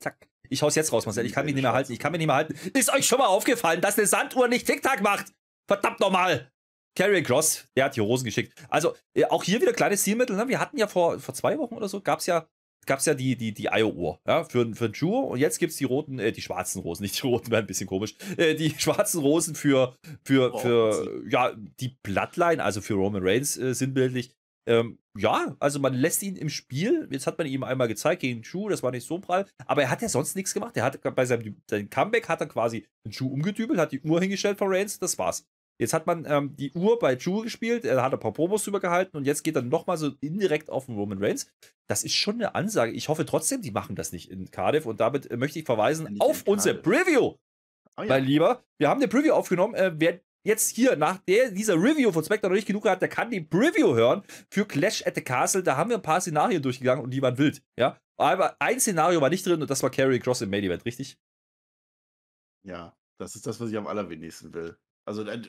Zack. Ich hau's jetzt raus, Marcel. Ich kann mich äh, nicht mehr halten. Ich kann mich nicht mehr halten. Ist euch schon mal aufgefallen, dass eine Sanduhr nicht TikTok macht? Verdammt nochmal! Carrie Cross, der hat hier Rosen geschickt. Also, äh, auch hier wieder kleines Zielmittel. Ne? Wir hatten ja vor, vor zwei Wochen oder so, gab's ja gab es ja die, die, die Io-Uhr ja, für, für den Schuh und jetzt gibt es die roten, äh, die schwarzen Rosen, nicht die roten, wäre ein bisschen komisch, äh, die schwarzen Rosen für, für, oh, für, oh, ja, die Bloodline, also für Roman Reigns äh, sinnbildlich, ähm, ja, also man lässt ihn im Spiel. Jetzt hat man ihm einmal gezeigt gegen Chu, das war nicht so prall, aber er hat ja sonst nichts gemacht. Er hat bei seinem, seinem Comeback hat er quasi den Chu umgedübelt, hat die Uhr hingestellt von Reigns, das war's. Jetzt hat man ähm, die Uhr bei Drew gespielt, er hat ein paar Promos drüber gehalten und jetzt geht er nochmal so indirekt auf den Roman Reigns. Das ist schon eine Ansage. Ich hoffe trotzdem, die machen das nicht in Cardiff und damit äh, möchte ich verweisen nicht auf unsere Preview. Oh, ja. Mein Lieber, wir haben eine Preview aufgenommen. Äh, wer jetzt hier nach der, dieser Review von Spectre noch nicht genug hat, der kann die Preview hören für Clash at the Castle. Da haben wir ein paar Szenarien durchgegangen und die waren wild. Ja? Aber ein Szenario war nicht drin und das war Carry Cross im Main Event, richtig? Ja, das ist das, was ich am allerwenigsten will. Also, äh,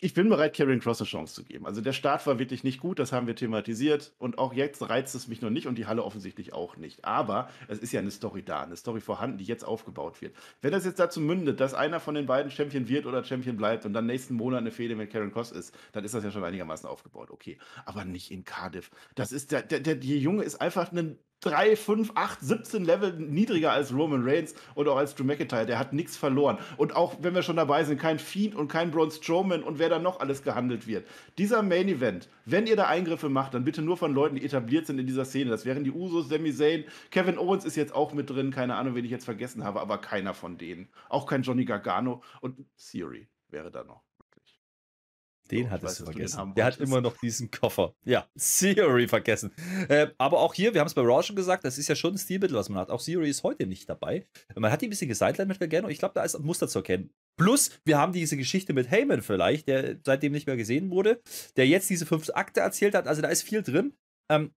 ich bin bereit, Karen Cross eine Chance zu geben. Also der Start war wirklich nicht gut, das haben wir thematisiert und auch jetzt reizt es mich noch nicht und die Halle offensichtlich auch nicht. Aber es ist ja eine Story da, eine Story vorhanden, die jetzt aufgebaut wird. Wenn das jetzt dazu mündet, dass einer von den beiden Champion wird oder Champion bleibt und dann nächsten Monat eine Fehde mit Karen Cross ist, dann ist das ja schon einigermaßen aufgebaut, okay. Aber nicht in Cardiff. Das ist der, der, der, der Junge ist einfach ein 3, 5, 8, 17 Level niedriger als Roman Reigns und auch als Drew McIntyre. Der hat nichts verloren. Und auch wenn wir schon dabei sind, kein Fiend und kein Braun Strowman und wer da noch alles gehandelt wird. Dieser Main Event, wenn ihr da Eingriffe macht, dann bitte nur von Leuten, die etabliert sind in dieser Szene. Das wären die Usos, Sami Zayn, Kevin Owens ist jetzt auch mit drin. Keine Ahnung, wen ich jetzt vergessen habe, aber keiner von denen. Auch kein Johnny Gargano und Theory wäre da noch. Den oh, hattest du vergessen. der hat immer noch diesen Koffer. Ja, Theory vergessen. Äh, aber auch hier, wir haben es bei Raw schon gesagt, das ist ja schon ein Stilmittel, was man hat. Auch Theory ist heute nicht dabei. Man hat die ein bisschen gesidelined mit Gargano. Ich glaube, da ist ein Muster zu erkennen. Plus, wir haben diese Geschichte mit Heyman vielleicht, der seitdem nicht mehr gesehen wurde, der jetzt diese fünf Akte erzählt hat. Also da ist viel drin. Ähm,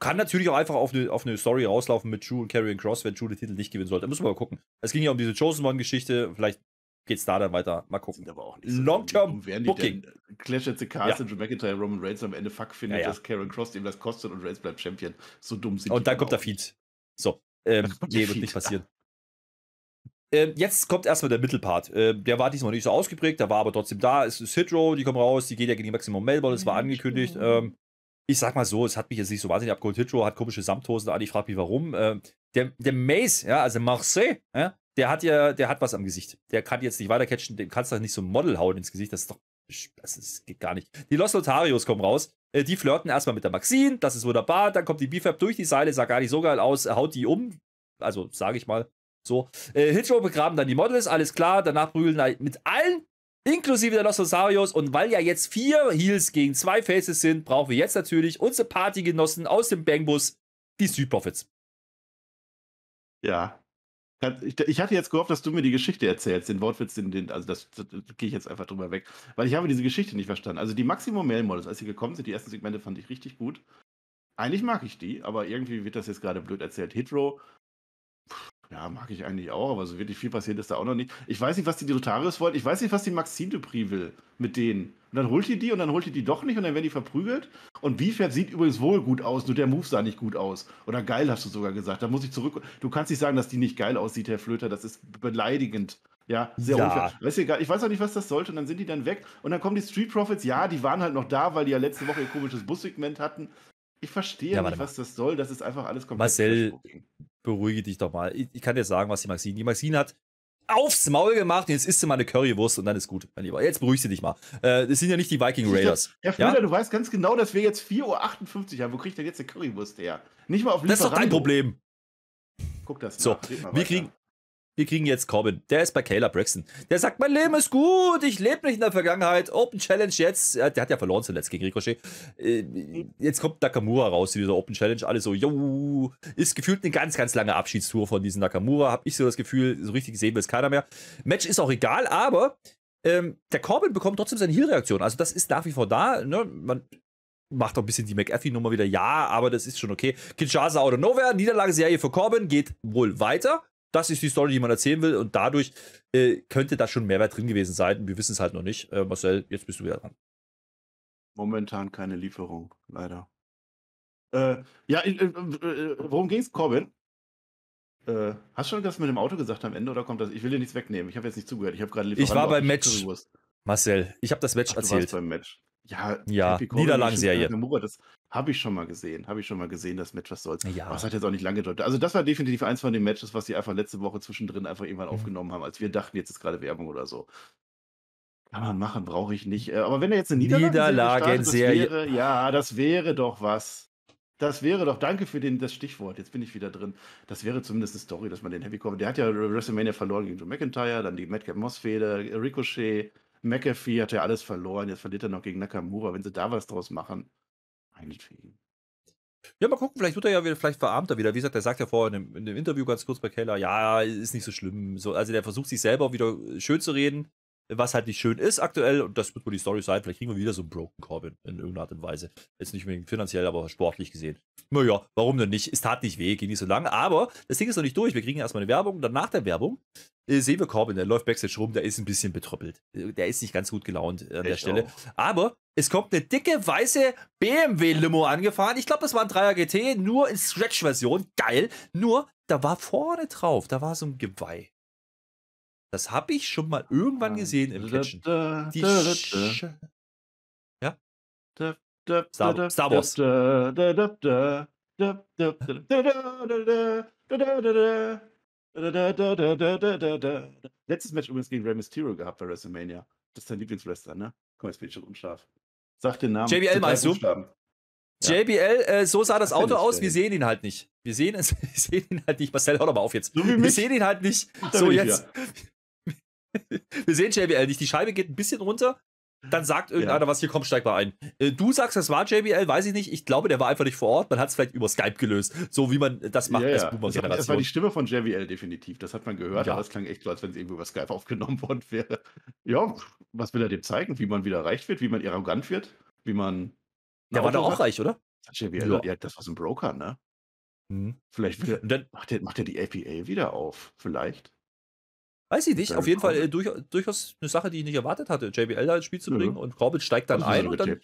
kann natürlich auch einfach auf eine, auf eine Story rauslaufen mit Drew und Karrion Cross, wenn Drew den Titel nicht gewinnen sollte. Da müssen wir mal gucken. Es ging ja um diese Chosen One-Geschichte. Vielleicht geht es da dann weiter. Mal gucken. Sind aber auch nicht so Long-Term Booking. Denn? Äh, Clash at the Castle, ja. Drew McIntyre, Roman Reigns am Ende fuck findet, ja, ja. dass Karen Cross ihm das kostet und Reigns bleibt Champion. So dumm sind Und dann kommt auch. der Feed. So. Ähm, nee, wird nicht passieren. Ähm, jetzt kommt erstmal der Mittelpart. Ähm, der war diesmal nicht so ausgeprägt, der war aber trotzdem da. Es ist Hitro, die kommen raus, die geht ja gegen die Maximum Melbourne, das war angekündigt. Ähm, ich sag mal so, es hat mich jetzt nicht so wahnsinnig abgeholt. Hitro hat komische Samthosen an, ich frage mich warum. Ähm, der, der Mace, ja, also Marseille, ja, der hat ja, der hat was am Gesicht. Der kann jetzt nicht weitercatchen, dem kannst du nicht so ein Model hauen ins Gesicht. Das ist doch, das ist, geht gar nicht. Die Los Lotarios kommen raus. Äh, die flirten erstmal mit der Maxine, das ist wunderbar. Dann kommt die BFAP durch die Seile, sah gar nicht so geil aus, haut die um. Also, sage ich mal so. Äh, Hitchrow begraben dann die Models, alles klar. Danach prügeln halt mit allen, inklusive der Los Lotarios. Und weil ja jetzt vier Heels gegen zwei Faces sind, brauchen wir jetzt natürlich unsere Partygenossen aus dem Bangbus, die Street Profits. Ja, ich hatte jetzt gehofft, dass du mir die Geschichte erzählst, den Wortwitz, den, den also das, das, das gehe ich jetzt einfach drüber weg, weil ich habe diese Geschichte nicht verstanden. Also die Maximum Mail Models, als sie gekommen sind, die ersten Segmente fand ich richtig gut. Eigentlich mag ich die, aber irgendwie wird das jetzt gerade blöd erzählt. Hitro ja, mag ich eigentlich auch, aber so wirklich viel passiert ist da auch noch nicht. Ich weiß nicht, was die Dotarius wollen. Ich weiß nicht, was die Maxime Dupri will mit denen. Und dann holt ihr die und dann holt ihr die doch nicht und dann werden die verprügelt. Und Beefab sieht übrigens wohl gut aus, nur der Move sah nicht gut aus. Oder geil, hast du sogar gesagt. Da muss ich zurück. Du kannst nicht sagen, dass die nicht geil aussieht, Herr Flöter. Das ist beleidigend. Ja, sehr ja. unfair. Weißt du, ich weiß auch nicht, was das sollte. Und dann sind die dann weg. Und dann kommen die Street Profits. Ja, die waren halt noch da, weil die ja letzte Woche ihr komisches Bussegment hatten. Ich verstehe ja, nicht, was das soll. Das ist einfach alles komplett. Marcel, beruhige dich doch mal. Ich, ich kann dir sagen, was die Maxine. Die Maxine hat aufs Maul gemacht. Jetzt isst du mal eine Currywurst und dann ist gut, mein Lieber. Jetzt beruhigst du dich mal. Äh, das sind ja nicht die Viking Raiders. Herr Frieder, ja? du weißt ganz genau, dass wir jetzt 4.58 Uhr haben. Wo kriegt denn jetzt eine Currywurst her? Nicht mal auf Lieferando. Das ist doch dein Problem. Guck das. So, wir kriegen, wir kriegen jetzt Corbin. Der ist bei Kayla Braxton. Der sagt, mein Leben ist gut. Ich lebe nicht in der Vergangenheit. Open Challenge jetzt. Der hat ja verloren zuletzt gegen Ricochet. Äh, jetzt kommt Nakamura raus in dieser Open Challenge. Alle so, yo. Ist gefühlt eine ganz, ganz lange Abschiedstour von diesem Nakamura. Hab ich so das Gefühl, so richtig sehen will es keiner mehr. Match ist auch egal, aber ähm, der Corbin bekommt trotzdem seine Heal-Reaktion. Also das ist nach wie vor da. Ne? Man macht auch ein bisschen die McAfee-Nummer wieder. Ja, aber das ist schon okay. Kinshasa oder Nowhere. Niederlagenserie für Corbin geht wohl weiter das ist die Story, die man erzählen will. Und dadurch äh, könnte da schon Mehrwert drin gewesen sein. Wir wissen es halt noch nicht. Äh, Marcel, jetzt bist du wieder dran. Momentan keine Lieferung, leider. Äh, ja, äh, äh, worum ging's, Corbin? Äh, hast du schon das mit dem Auto gesagt am Ende oder kommt das? Ich will dir nichts wegnehmen. Ich habe jetzt nicht zugehört. Ich habe gerade Ich war beim Match. Match Marcel, ich habe das Match Ach, erzählt. Du warst beim Match. Ja, ja Niederlagenserie. Das habe ich schon mal gesehen. Habe ich schon mal gesehen, das Match, was soll. Ja. Aber es hat jetzt auch nicht lange gedauert. Also, das war definitiv eins von den Matches, was sie einfach letzte Woche zwischendrin einfach irgendwann mhm. aufgenommen haben, als wir dachten, jetzt ist gerade Werbung oder so. Kann man machen, brauche ich nicht. Äh, aber wenn er jetzt eine Niederlagenserie, Niederlagen startet, ja, das wäre doch was. Das wäre doch, danke für den, das Stichwort, jetzt bin ich wieder drin. Das wäre zumindest eine Story, dass man den Heavy Cover, der hat ja WrestleMania verloren gegen Joe McIntyre, dann die Madcap Moss-Fehde, Ricochet, McAfee hat ja alles verloren, jetzt verliert er noch gegen Nakamura. Wenn sie da was draus machen, eigentlich für ihn. Ja, mal gucken, vielleicht wird er ja wieder, vielleicht verarmt er wieder. Wie gesagt, der sagt ja vorher in dem, in dem Interview ganz kurz bei Keller, ja, ist nicht so schlimm. So, also der versucht sich selber wieder schön zu reden was halt nicht schön ist aktuell. Und das wird wohl die Story sein. Vielleicht kriegen wir wieder so einen Broken Corbin in irgendeiner Art und Weise. Jetzt nicht unbedingt finanziell, aber sportlich gesehen. Naja, warum denn nicht? Es tat nicht weh, ging nicht so lange, Aber das Ding ist noch nicht durch. Wir kriegen erstmal eine Werbung. Und dann nach der Werbung äh, sehen wir Corbin. Der läuft backstage rum. Der ist ein bisschen betröppelt. Äh, der ist nicht ganz gut gelaunt äh, an der Stelle. Auch. Oh. Aber es kommt eine dicke, weiße BMW-Limo angefahren. Ich glaube, das war ein 3er GT, nur in Stretch-Version. Geil. Nur, da war vorne drauf, da war so ein Geweih. Das habe ich schon mal irgendwann gesehen im Kitchen. Die ja? Star, Wars. Letztes Match übrigens gegen Rey Mysterio gehabt bei WrestleMania. Das ist dein Lieblingswrestler, ne? Komm, jetzt bin ich schon unscharf. Sag den Namen. JBL meinst du? Buchstaben. JBL, äh, so sah das, das Auto aus, wir sehen ihn halt nicht. Wir sehen, es, wir sehen ihn halt nicht. Marcel, hör doch mal auf jetzt. wir sehen ihn halt nicht. so jetzt. Wir sehen JBL nicht. Die Scheibe geht ein bisschen runter. Dann sagt irgendeiner ja. was, hier kommt, steig mal ein. Äh, du sagst, das war JBL, weiß ich nicht. Ich glaube, der war einfach nicht vor Ort. Man hat es vielleicht über Skype gelöst. So wie man das macht ja, als Boomer-Generation. Das war die Stimme von JBL definitiv. Das hat man gehört, ja. aber es klang echt so, als wenn es irgendwie über Skype aufgenommen worden wäre. Ja, was will er dem zeigen? Wie man wieder reich wird, wie man arrogant wird, wie man. Der war doch auch reich, oder? JBL, ja. das war so ein Broker, ne? Hm. Vielleicht will er, dann, macht, er, macht er die APA wieder auf. Vielleicht. Weiß ich nicht, auf jeden Fall äh, durch, durchaus eine Sache, die ich nicht erwartet hatte, JBL da ins Spiel zu bringen ja. Mhm. und Corbin steigt dann also ein und dann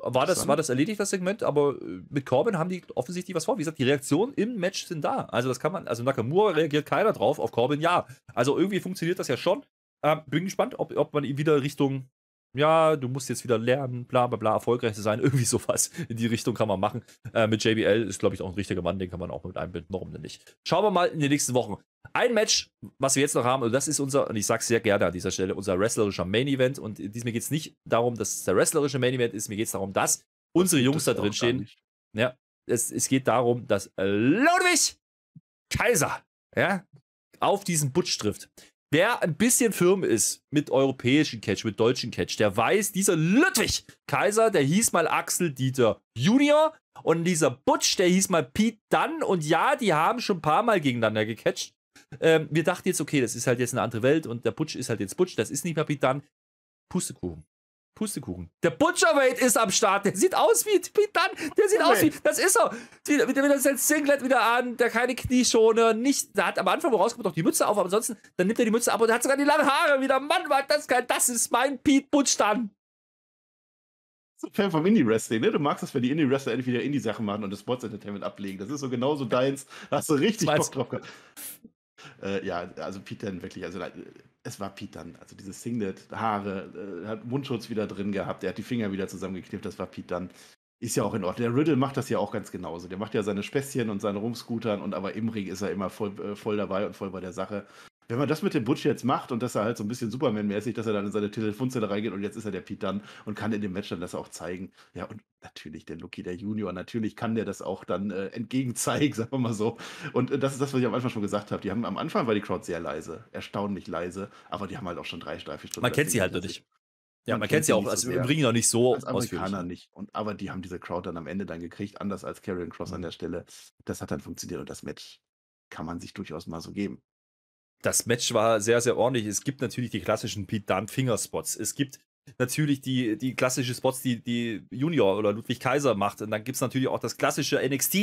war das, war das erledigt, das Segment, aber äh, mit Corbin haben die offensichtlich was vor. Wie gesagt, die Reaktionen im Match sind da. Also das kann man, also Nakamura reagiert keiner drauf, auf Corbin ja. Also irgendwie funktioniert das ja schon. Ähm, bin gespannt, ob, ob man ihn wieder Richtung ja, du musst jetzt wieder lernen, bla bla bla, erfolgreich zu sein, irgendwie sowas. In die Richtung kann man machen. Äh, mit JBL ist, glaube ich, auch ein richtiger Mann, den kann man auch mit einbinden, warum denn nicht? Schauen wir mal in den nächsten Wochen. Ein Match, was wir jetzt noch haben, und das ist unser, und ich sage sehr gerne an dieser Stelle, unser wrestlerischer Main Event. Und diesmal geht es nicht darum, dass es der wrestlerische Main Event ist, mir geht es darum, dass das unsere Jungs da drin stehen. Ja, es, es geht darum, dass Ludwig Kaiser, ja, auf diesen Butch trifft. Wer ein bisschen firm ist mit europäischen Catch, mit deutschen Catch, der weiß, dieser Ludwig Kaiser, der hieß mal Axel Dieter Junior und dieser Butch, der hieß mal Pete Dunn und ja, die haben schon ein paar Mal gegeneinander gecatcht. Ähm, wir dachten jetzt, okay, das ist halt jetzt eine andere Welt und der Butch ist halt jetzt Butch, das ist nicht mehr Pete Dunn. Pustekuchen. Pustekuchen. Der Butcherweight ist am Start. Der sieht aus wie, wie dann. Der sieht oh aus wie. Das ist er. Wieder, wieder, wieder sein Singlet wieder an, der keine Knieschoner, nicht. Der hat am Anfang, wo rauskommt, noch die Mütze auf, aber ansonsten, dann nimmt er die Mütze ab und hat sogar die langen Haare wieder. Mann, war das geil. Das ist mein Pete Butch dann. So ein Fan vom Indie-Wrestling, ne? Du magst es, wenn die Indie-Wrestler endlich wieder Indie-Sachen machen und das Sports-Entertainment ablegen. Das ist so genauso deins. Da hast du richtig Bock drauf gehabt. Äh, ja, also Pitan wirklich, also es war Pitan, also diese Singlet, Haare, äh, hat Mundschutz wieder drin gehabt, er hat die Finger wieder zusammengeknippt, das war Pitan. Ist ja auch in Ordnung. Der Riddle macht das ja auch ganz genauso. Der macht ja seine Späßchen und seine Rumscootern und aber im Ring ist er immer voll, äh, voll dabei und voll bei der Sache. Wenn man das mit dem Butch jetzt macht und dass er halt so ein bisschen Superman-mäßig, dass er dann in seine Telefonzelle reingeht und jetzt ist er der Pete dann und kann in dem Match dann das auch zeigen. Ja, und natürlich der Lucky, der Junior, natürlich kann der das auch dann äh, entgegenzeigen, sagen wir mal so. Und äh, das ist das, was ich am Anfang schon gesagt habe. Die haben am Anfang war die Crowd sehr leise, erstaunlich leise, aber die haben halt auch schon drei, drei, vier Stunden. Man kennt sie halt noch nicht. Ja, man, man kennt sie auch, also im Ring noch nicht so als Amerikaner nicht. Und, aber die haben diese Crowd dann am Ende dann gekriegt, anders als Karrion Cross mhm. an der Stelle. Das hat dann funktioniert und das Match kann man sich durchaus mal so geben das Match war sehr, sehr ordentlich. Es gibt natürlich die klassischen Pete Dunne Fingerspots. Es gibt natürlich die, die klassischen Spots, die, die Junior oder Ludwig Kaiser macht. Und dann gibt es natürlich auch das klassische NXT.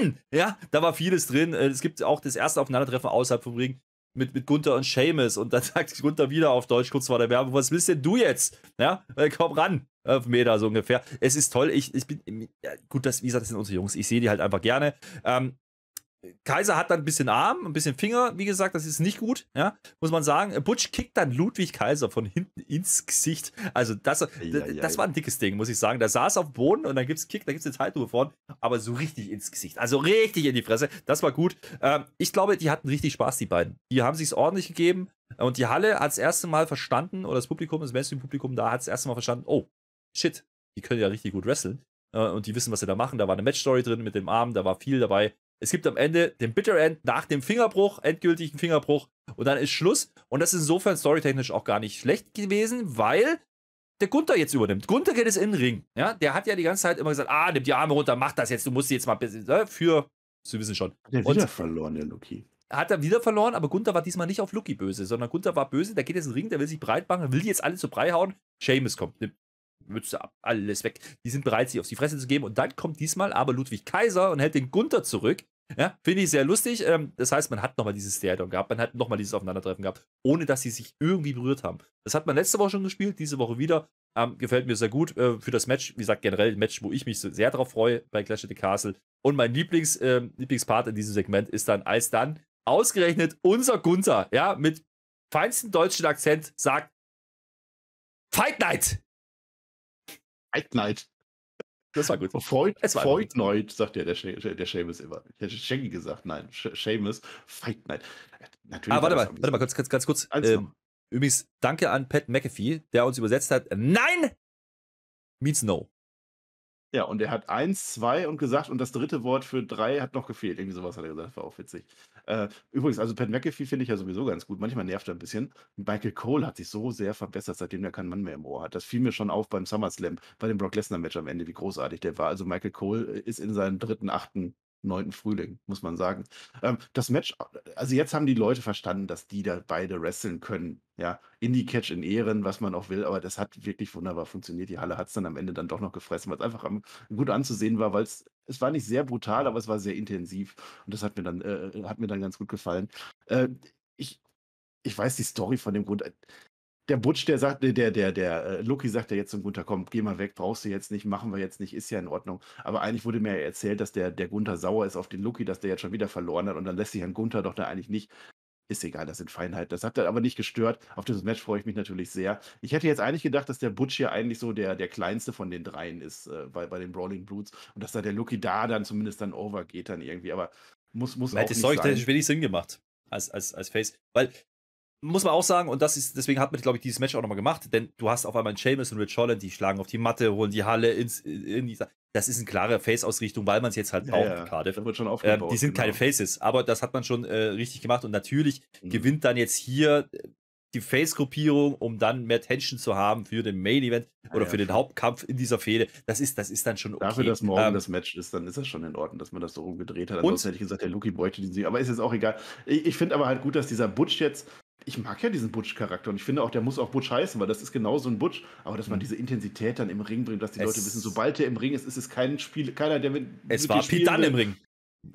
Nein! Ja, da war vieles drin. Äh, es gibt auch das erste Aufeinandertreffen außerhalb vom Ring mit, mit Gunther und Seamus und dann sagt Gunther wieder auf Deutsch kurz vor der Werbung, was willst denn du jetzt? Ja, äh, komm ran, auf Meter so ungefähr. Es ist toll, ich, ich bin, ja, gut, das, wie gesagt, das sind unsere Jungs, ich sehe die halt einfach gerne. Ähm, Kaiser hat dann ein bisschen Arm, ein bisschen Finger, wie gesagt, das ist nicht gut, ja, muss man sagen. Butch kickt dann Ludwig Kaiser von hinten ins Gesicht. Also das, ja, äh, ja, das war ein dickes Ding, muss ich sagen. Da saß auf dem Boden und dann gibt es Kick, da gibt es eine Zeitruhe vorne, aber so richtig ins Gesicht. Also richtig in die Fresse. Das war gut. Ähm, ich glaube, die hatten richtig Spaß, die beiden. Die haben sich ordentlich gegeben und die Halle hat das erste Mal verstanden, oder das Publikum, das Mainstream-Publikum da hat das erste Mal verstanden, oh, shit, die können ja richtig gut wresteln äh, und die wissen, was sie da machen. Da war eine Match-Story drin mit dem Arm, da war viel dabei. Es gibt am Ende den Bitter End nach dem Fingerbruch, endgültigen Fingerbruch. Und dann ist Schluss. Und das ist insofern storytechnisch auch gar nicht schlecht gewesen, weil der Gunther jetzt übernimmt. Gunther geht es in den Ring. Ja? Der hat ja die ganze Zeit immer gesagt, ah, nimm die Arme runter, mach das jetzt, du musst jetzt mal äh, für, Sie wissen schon. Hat er wieder verloren, der Loki. Hat er wieder verloren, aber Gunther war diesmal nicht auf Loki böse, sondern Gunther war böse, Da geht jetzt in den Ring, der will sich breit machen, will die jetzt alle zu Brei hauen. Seamus kommt, nimmt Mütze ab, alles weg. Die sind bereit, sich auf die Fresse zu geben. Und dann kommt diesmal aber Ludwig Kaiser und hält den Gunther zurück. Ja, finde ich sehr lustig. Ähm, das heißt, man hat nochmal dieses Theater gehabt, man hat nochmal dieses Aufeinandertreffen gehabt, ohne dass sie sich irgendwie berührt haben. Das hat man letzte Woche schon gespielt, diese Woche wieder. Ähm, gefällt mir sehr gut äh, für das Match. Wie gesagt, generell ein Match, wo ich mich sehr drauf freue bei Clash of the Castle. Und mein Lieblings, äh, Lieblingspart in diesem Segment ist dann, als dann ausgerechnet unser Gunther, ja, mit feinstem deutschen Akzent sagt, Fight Night! Fight Night. Das war gut. Freud, Freud Night, sagt ja der, She der Seamus immer. Ich hätte Shaggy gesagt, nein, She Seamus, Fight Night. Äh, natürlich ah, warte mal, warte mal, ganz, ganz, ganz kurz. Ähm, übrigens, danke an Pat McAfee, der uns übersetzt hat, nein means no. Ja, und er hat eins, zwei und gesagt, und das dritte Wort für drei hat noch gefehlt. Irgendwie sowas hat er gesagt, war auch witzig. Äh, übrigens, also Pat McAfee finde ich ja sowieso ganz gut. Manchmal nervt er ein bisschen. Michael Cole hat sich so sehr verbessert, seitdem er keinen Mann mehr im Ohr hat. Das fiel mir schon auf beim SummerSlam, bei dem Brock Lesnar-Match am Ende, wie großartig der war. Also Michael Cole äh, ist in seinem dritten, achten 9. Frühling, muss man sagen. Ähm, das Match, also jetzt haben die Leute verstanden, dass die da beide wresteln können. Ja, Indie-Catch in Ehren, was man auch will, aber das hat wirklich wunderbar funktioniert. Die Halle hat es dann am Ende dann doch noch gefressen, weil es einfach am, gut anzusehen war, weil es es war nicht sehr brutal, aber es war sehr intensiv und das hat mir dann äh, äh hat mir dann ganz gut gefallen. Äh, ich ich weiß die Story von dem Grund. Äh, der Butch, der sagt, der, der, der äh, Loki sagt ja jetzt zum Gunther, komm, geh mal weg, brauchst du jetzt nicht, machen wir jetzt nicht, ist ja in Ordnung. Aber eigentlich wurde mir ja erzählt, dass der, der Gunther sauer ist auf den Loki, dass der jetzt schon wieder verloren hat und dann lässt sich Herrn Gunther doch da eigentlich nicht. Ist egal, das sind Feinheiten. Das hat er aber nicht gestört. Auf dieses Match freue ich mich natürlich sehr. Ich hätte jetzt eigentlich gedacht, dass der Butch hier eigentlich so der, der kleinste von den dreien ist äh, bei, bei den Brawling Brutes und dass da der Loki da dann zumindest dann over geht dann irgendwie. Aber muss, muss Hätte es euch, hätte wenig Sinn gemacht als, als, als Face. Weil muss man auch sagen, und das ist, deswegen hat man, glaube ich, dieses Match auch nochmal gemacht, denn du hast auf einmal einen Seamus und Rich Holland, die schlagen auf die Matte, holen die Halle ins, in die, das ist eine klare Face-Ausrichtung, weil man es jetzt halt braucht, ja, ja. Cardiff. Das wird schon ähm, aufgebaut, ähm, die sind genau. keine Faces, aber das hat man schon äh, richtig gemacht und natürlich mhm. gewinnt dann jetzt hier äh, die Face-Gruppierung, um dann mehr Tension zu haben für den Main-Event ah, oder ja, ja, für den Hauptkampf in dieser Fehde. Das ist, das ist dann schon okay. Dafür, dass morgen ähm, das Match ist, dann ist das schon in Ordnung, dass man das so rumgedreht hat. Ansonsten und, hätte ich gesagt, der Luki bräuchte den Sieg, aber ist jetzt auch egal. Ich, ich finde aber halt gut, dass dieser Butch jetzt ich mag ja diesen Butch-Charakter und ich finde auch, der muss auch Butch heißen, weil das ist genau so ein Butch. Aber dass man mhm. diese Intensität dann im Ring bringt, dass die es Leute wissen, sobald der im Ring ist, ist es kein Spiel, keiner, der mit. Es war Pitan im Ring.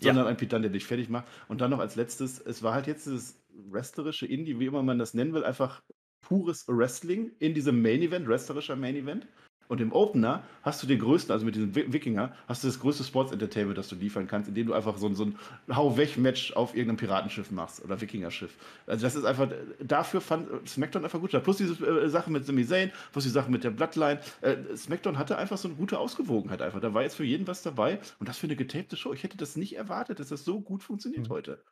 Sondern ja. ein Pitan, der dich fertig macht. Und dann noch als letztes, es war halt jetzt dieses wrestlerische Indie, wie immer man das nennen will, einfach pures Wrestling in diesem Main Event, wrestlerischer Main Event. Und im Opener hast du den größten, also mit diesem Wikinger, hast du das größte Sports-Entertainment, das du liefern kannst, indem du einfach so, so ein hau wech match auf irgendeinem Piratenschiff machst oder Wikingerschiff. Also das ist einfach, dafür fand SmackDown einfach gut. Plus diese äh, Sache mit Sami Zayn, plus die Sache mit der Bloodline. Äh, SmackDown hatte einfach so eine gute Ausgewogenheit einfach. Da war jetzt für jeden was dabei und das für eine getapte Show. Ich hätte das nicht erwartet, dass das so gut funktioniert mhm. heute.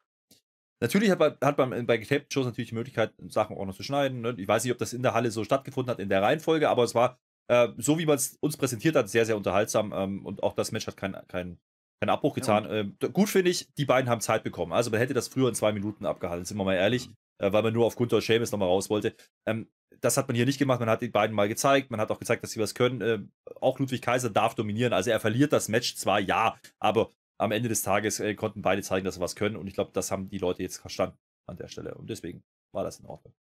Natürlich hat, man, hat man bei getapten Shows natürlich die Möglichkeit, Sachen auch noch zu schneiden. Ne? Ich weiß nicht, ob das in der Halle so stattgefunden hat, in der Reihenfolge, aber es war äh, so wie man es uns präsentiert hat, sehr, sehr unterhaltsam. Ähm, und auch das Match hat keinen kein, kein Abbruch getan. Ja. Ähm, gut finde ich, die beiden haben Zeit bekommen. Also man hätte das früher in zwei Minuten abgehalten, sind wir mal ehrlich, mhm. äh, weil man nur auf Gunther Seamus nochmal raus wollte. Ähm, das hat man hier nicht gemacht. Man hat die beiden mal gezeigt. Man hat auch gezeigt, dass sie was können. Ähm, auch Ludwig Kaiser darf dominieren. Also er verliert das Match zwar, ja, aber am Ende des Tages äh, konnten beide zeigen, dass sie was können. Und ich glaube, das haben die Leute jetzt verstanden an der Stelle. Und deswegen war das in Ordnung.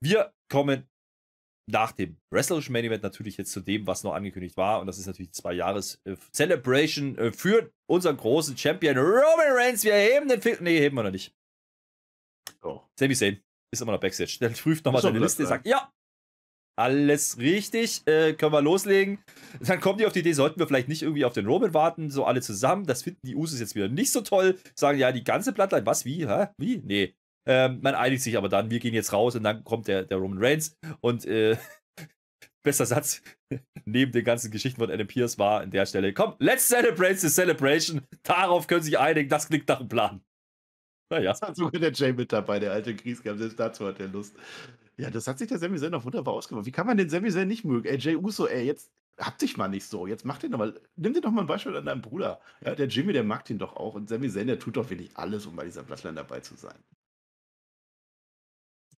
Wir kommen nach dem WrestleMania Event natürlich jetzt zu dem, was noch angekündigt war. Und das ist natürlich zwei Jahres äh, Celebration äh, für unseren großen Champion Roman Reigns. Wir heben den Film. Nee, heben wir noch nicht. Oh. Sammy Zayn ist immer noch Backstage. Der prüft nochmal seine Liste. Sagt, ja, alles richtig. Äh, können wir loslegen. Dann kommen die auf die Idee, sollten wir vielleicht nicht irgendwie auf den Roman warten, so alle zusammen. Das finden die Usus jetzt wieder nicht so toll. Sagen, ja, die ganze Blattline, was, wie, hä? Wie? Nee. Ähm, man einigt sich aber dann, wir gehen jetzt raus und dann kommt der, der Roman Reigns und äh, bester Satz neben den ganzen Geschichten von Adam Pierce war an der Stelle, komm, let's celebrate the celebration, darauf können sich einigen, das klingt nach dem Plan. Naja. Das hat sogar der Jay mit dabei, der alte Grießkampf, selbst dazu hat er Lust. Ja, das hat sich der Sammy Zayn auch wunderbar ausgemacht. Wie kann man den Sammy Zayn nicht mögen? Ey, Jay Uso, ey, jetzt hab dich mal nicht so. Jetzt mach den doch mal, nimm dir doch mal ein Beispiel an deinem Bruder. Ja, der Jimmy, der mag den doch auch. Und Sammy Zayn, der tut doch wirklich alles, um bei dieser Blattline dabei zu sein.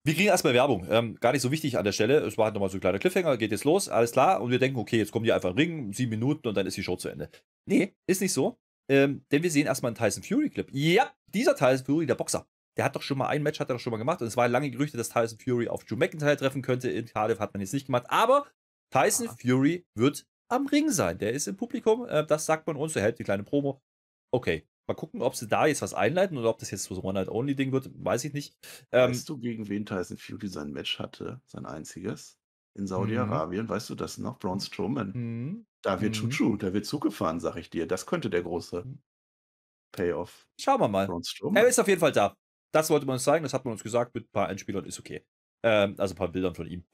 Wir kriegen erstmal Werbung. Ähm, gar nicht so wichtig an der Stelle. Es war halt nochmal so ein kleiner Cliffhanger, geht jetzt los, alles klar. Und wir denken, okay, jetzt kommen die einfach in den Ring, sieben Minuten und dann ist die Show zu Ende. Nee, ist nicht so. Ähm, denn wir sehen erstmal einen Tyson Fury-Clip. Ja, dieser Tyson Fury, der Boxer. Der hat doch schon mal ein Match, hat er doch schon mal gemacht. Und es waren lange Gerüchte, dass Tyson Fury auf Drew McIntyre treffen könnte. In Cardiff hat man jetzt nicht gemacht. Aber Tyson ah. Fury wird am Ring sein. Der ist im Publikum. Äh, das sagt man uns. Er hält die kleine Promo. Okay. Mal gucken, ob sie da jetzt was einleiten oder ob das jetzt so ein One-Night-Only-Ding wird, weiß ich nicht. Ähm, weißt du, gegen wen Tyson Fury sein Match hatte, sein einziges? In mhm. Saudi-Arabien, mhm. weißt du das noch? Braun hm. Strowman. Mhm. Da wird mhm. Chuchu, da wird zugefahren, sag ich dir. Das könnte der große hm. Payoff. Schauen wir mal. Er ist auf jeden Fall da. Das wollte man uns zeigen, das hat man uns gesagt, mit ein paar Einspielern ist okay. Ähm, also ein paar Bildern von ihm.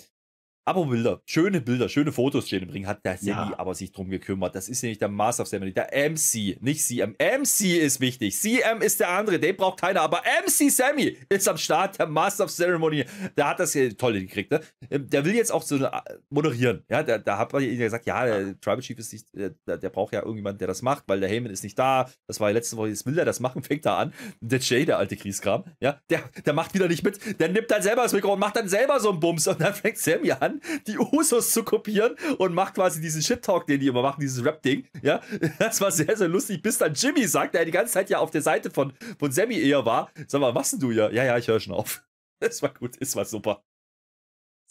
Aber Bilder, schöne Bilder, schöne Fotos stehen im Ring, hat der ja. Sammy aber sich drum gekümmert. Das ist ja nicht der Master of Ceremony, der MC, nicht CM. MC ist wichtig. CM ist der andere, den braucht keiner, aber MC Sammy ist am Start, der Master of Ceremony. Der hat das hier toll gekriegt, ne? Ähm, der will jetzt auch so äh, moderieren. Ja, da, da hat man ja gesagt, ja, der Tribal Chief ist nicht, äh, der, der braucht ja irgendjemanden, der das macht, weil der Heyman ist nicht da. Das war ja letzte Woche, jetzt will der das machen, fängt da an. Der Jay, der alte Kriegskram, ja, der, der macht wieder nicht mit, der nimmt dann selber das Mikro und macht dann selber so einen Bums und dann fängt Sammy an an, die Usos zu kopieren und macht quasi diesen Shit-Talk, den die immer machen, dieses Rap-Ding. Ja, das war sehr, sehr lustig, bis dann Jimmy sagt, der die ganze Zeit ja auf der Seite von, von Sammy eher war. Sag mal, was denn du hier? Ja, ja, ich höre schon auf. Das war gut, ist war super.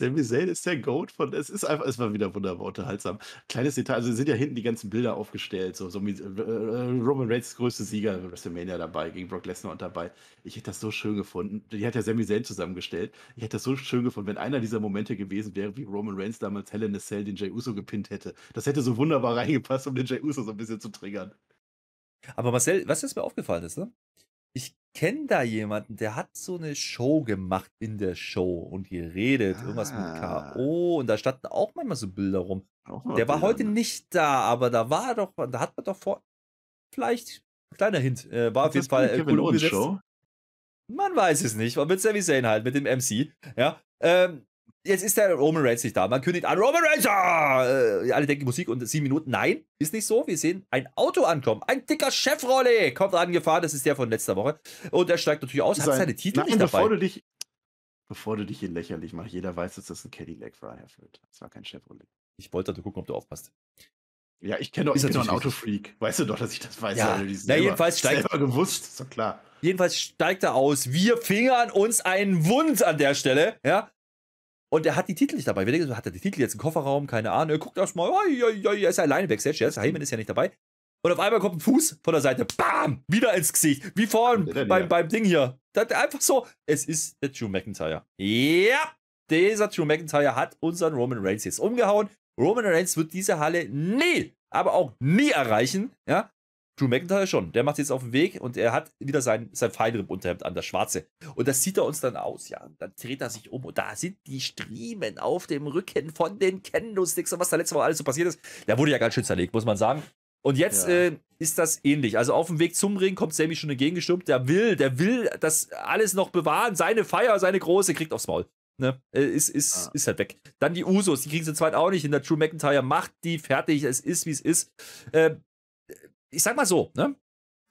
Sammy Zane ist der Goat von. Es ist einfach, es war wieder wunderbar unterhaltsam. Kleines Detail, also sind ja hinten die ganzen Bilder aufgestellt. So, so mit, äh, äh Roman Reigns größte Sieger WrestleMania dabei, gegen Brock Lesnar und dabei. Ich hätte das so schön gefunden. Die hat ja Sammy Zane zusammengestellt. Ich hätte das so schön gefunden, wenn einer dieser Momente gewesen wäre, wie Roman Reigns damals Helen in Cell den Jay Uso gepinnt hätte. Das hätte so wunderbar reingepasst, um den Jay Uso so ein bisschen zu triggern. Aber Marcel, was jetzt mir aufgefallen ist, ne? ich kenne da jemanden, der hat so eine Show gemacht in der Show und geredet, ah. irgendwas mit ah. K.O. und da standen auch manchmal so Bilder rum. Der war heute ne? nicht da, aber da war doch, da hat man doch vor, vielleicht, kleiner Hint, äh, war auf jeden Fall äh, cool umgesetzt. Show? Man weiß es nicht, war mit Sami Zayn halt, mit dem MC, ja. Ähm, jetzt ist der Roman Reigns nicht da. Man kündigt an, Roman Reigns! Ah! Äh, alle denken Musik und sieben Minuten. Nein, ist nicht so. Wir sehen ein Auto ankommen. Ein dicker Chevrolet kommt angefahren. Das ist der von letzter Woche. Und er steigt natürlich aus, Sein, hat seine Titel nein, nicht dabei. Bevor du dich, bevor du dich hier lächerlich machst, jeder weiß, dass das ein Cadillac war, Herr Fürth. Das war kein Chevrolet. Ich wollte da gucken, ob du aufpasst. Ja, ich kenne doch, ich bin doch ein Autofreak. Weißt du doch, dass ich das weiß. Ja, also, na, jedenfalls steigt selber gewusst, ist doch klar. Jedenfalls steigt er aus. Wir fingern uns einen Wund an der Stelle. Ja, und er hat die Titel nicht dabei. Wir denken, hat er die Titel jetzt im Kofferraum? Keine Ahnung. Er guckt erstmal, oh, ja, ja, ja, ist alleine Backstage. Jetzt, Heyman ist ja nicht dabei. Und auf einmal kommt ein Fuß von der Seite. Bam! Wieder ins Gesicht. Wie vorhin beim, beim Ding hier. Das, einfach so. Es ist der Drew McIntyre. Ja! Dieser Drew McIntyre hat unseren Roman Reigns jetzt umgehauen. Roman Reigns wird diese Halle nie, aber auch nie erreichen. Ja? Drew McIntyre schon. Der macht jetzt auf den Weg und er hat wieder sein, sein Feinripp-Unterhemd an, das schwarze. Und das sieht er uns dann aus, ja. Und dann dreht er sich um und da sind die Striemen auf dem Rücken von den Candlesticks und was da letzte Mal alles so passiert ist. Der wurde ja ganz schön zerlegt, muss man sagen. Und jetzt ja. äh, ist das ähnlich. Also auf dem Weg zum Ring kommt Sammy schon entgegengestürmt. Der will, der will das alles noch bewahren. Seine Feier, seine große, kriegt aufs Maul. Ne? Äh, ist, ist, ah. ist halt weg. Dann die Usos, die kriegen sie zweit auch nicht hin. Der Drew McIntyre macht die fertig. Es ist, wie es ist. Äh, ich sag mal so, ne?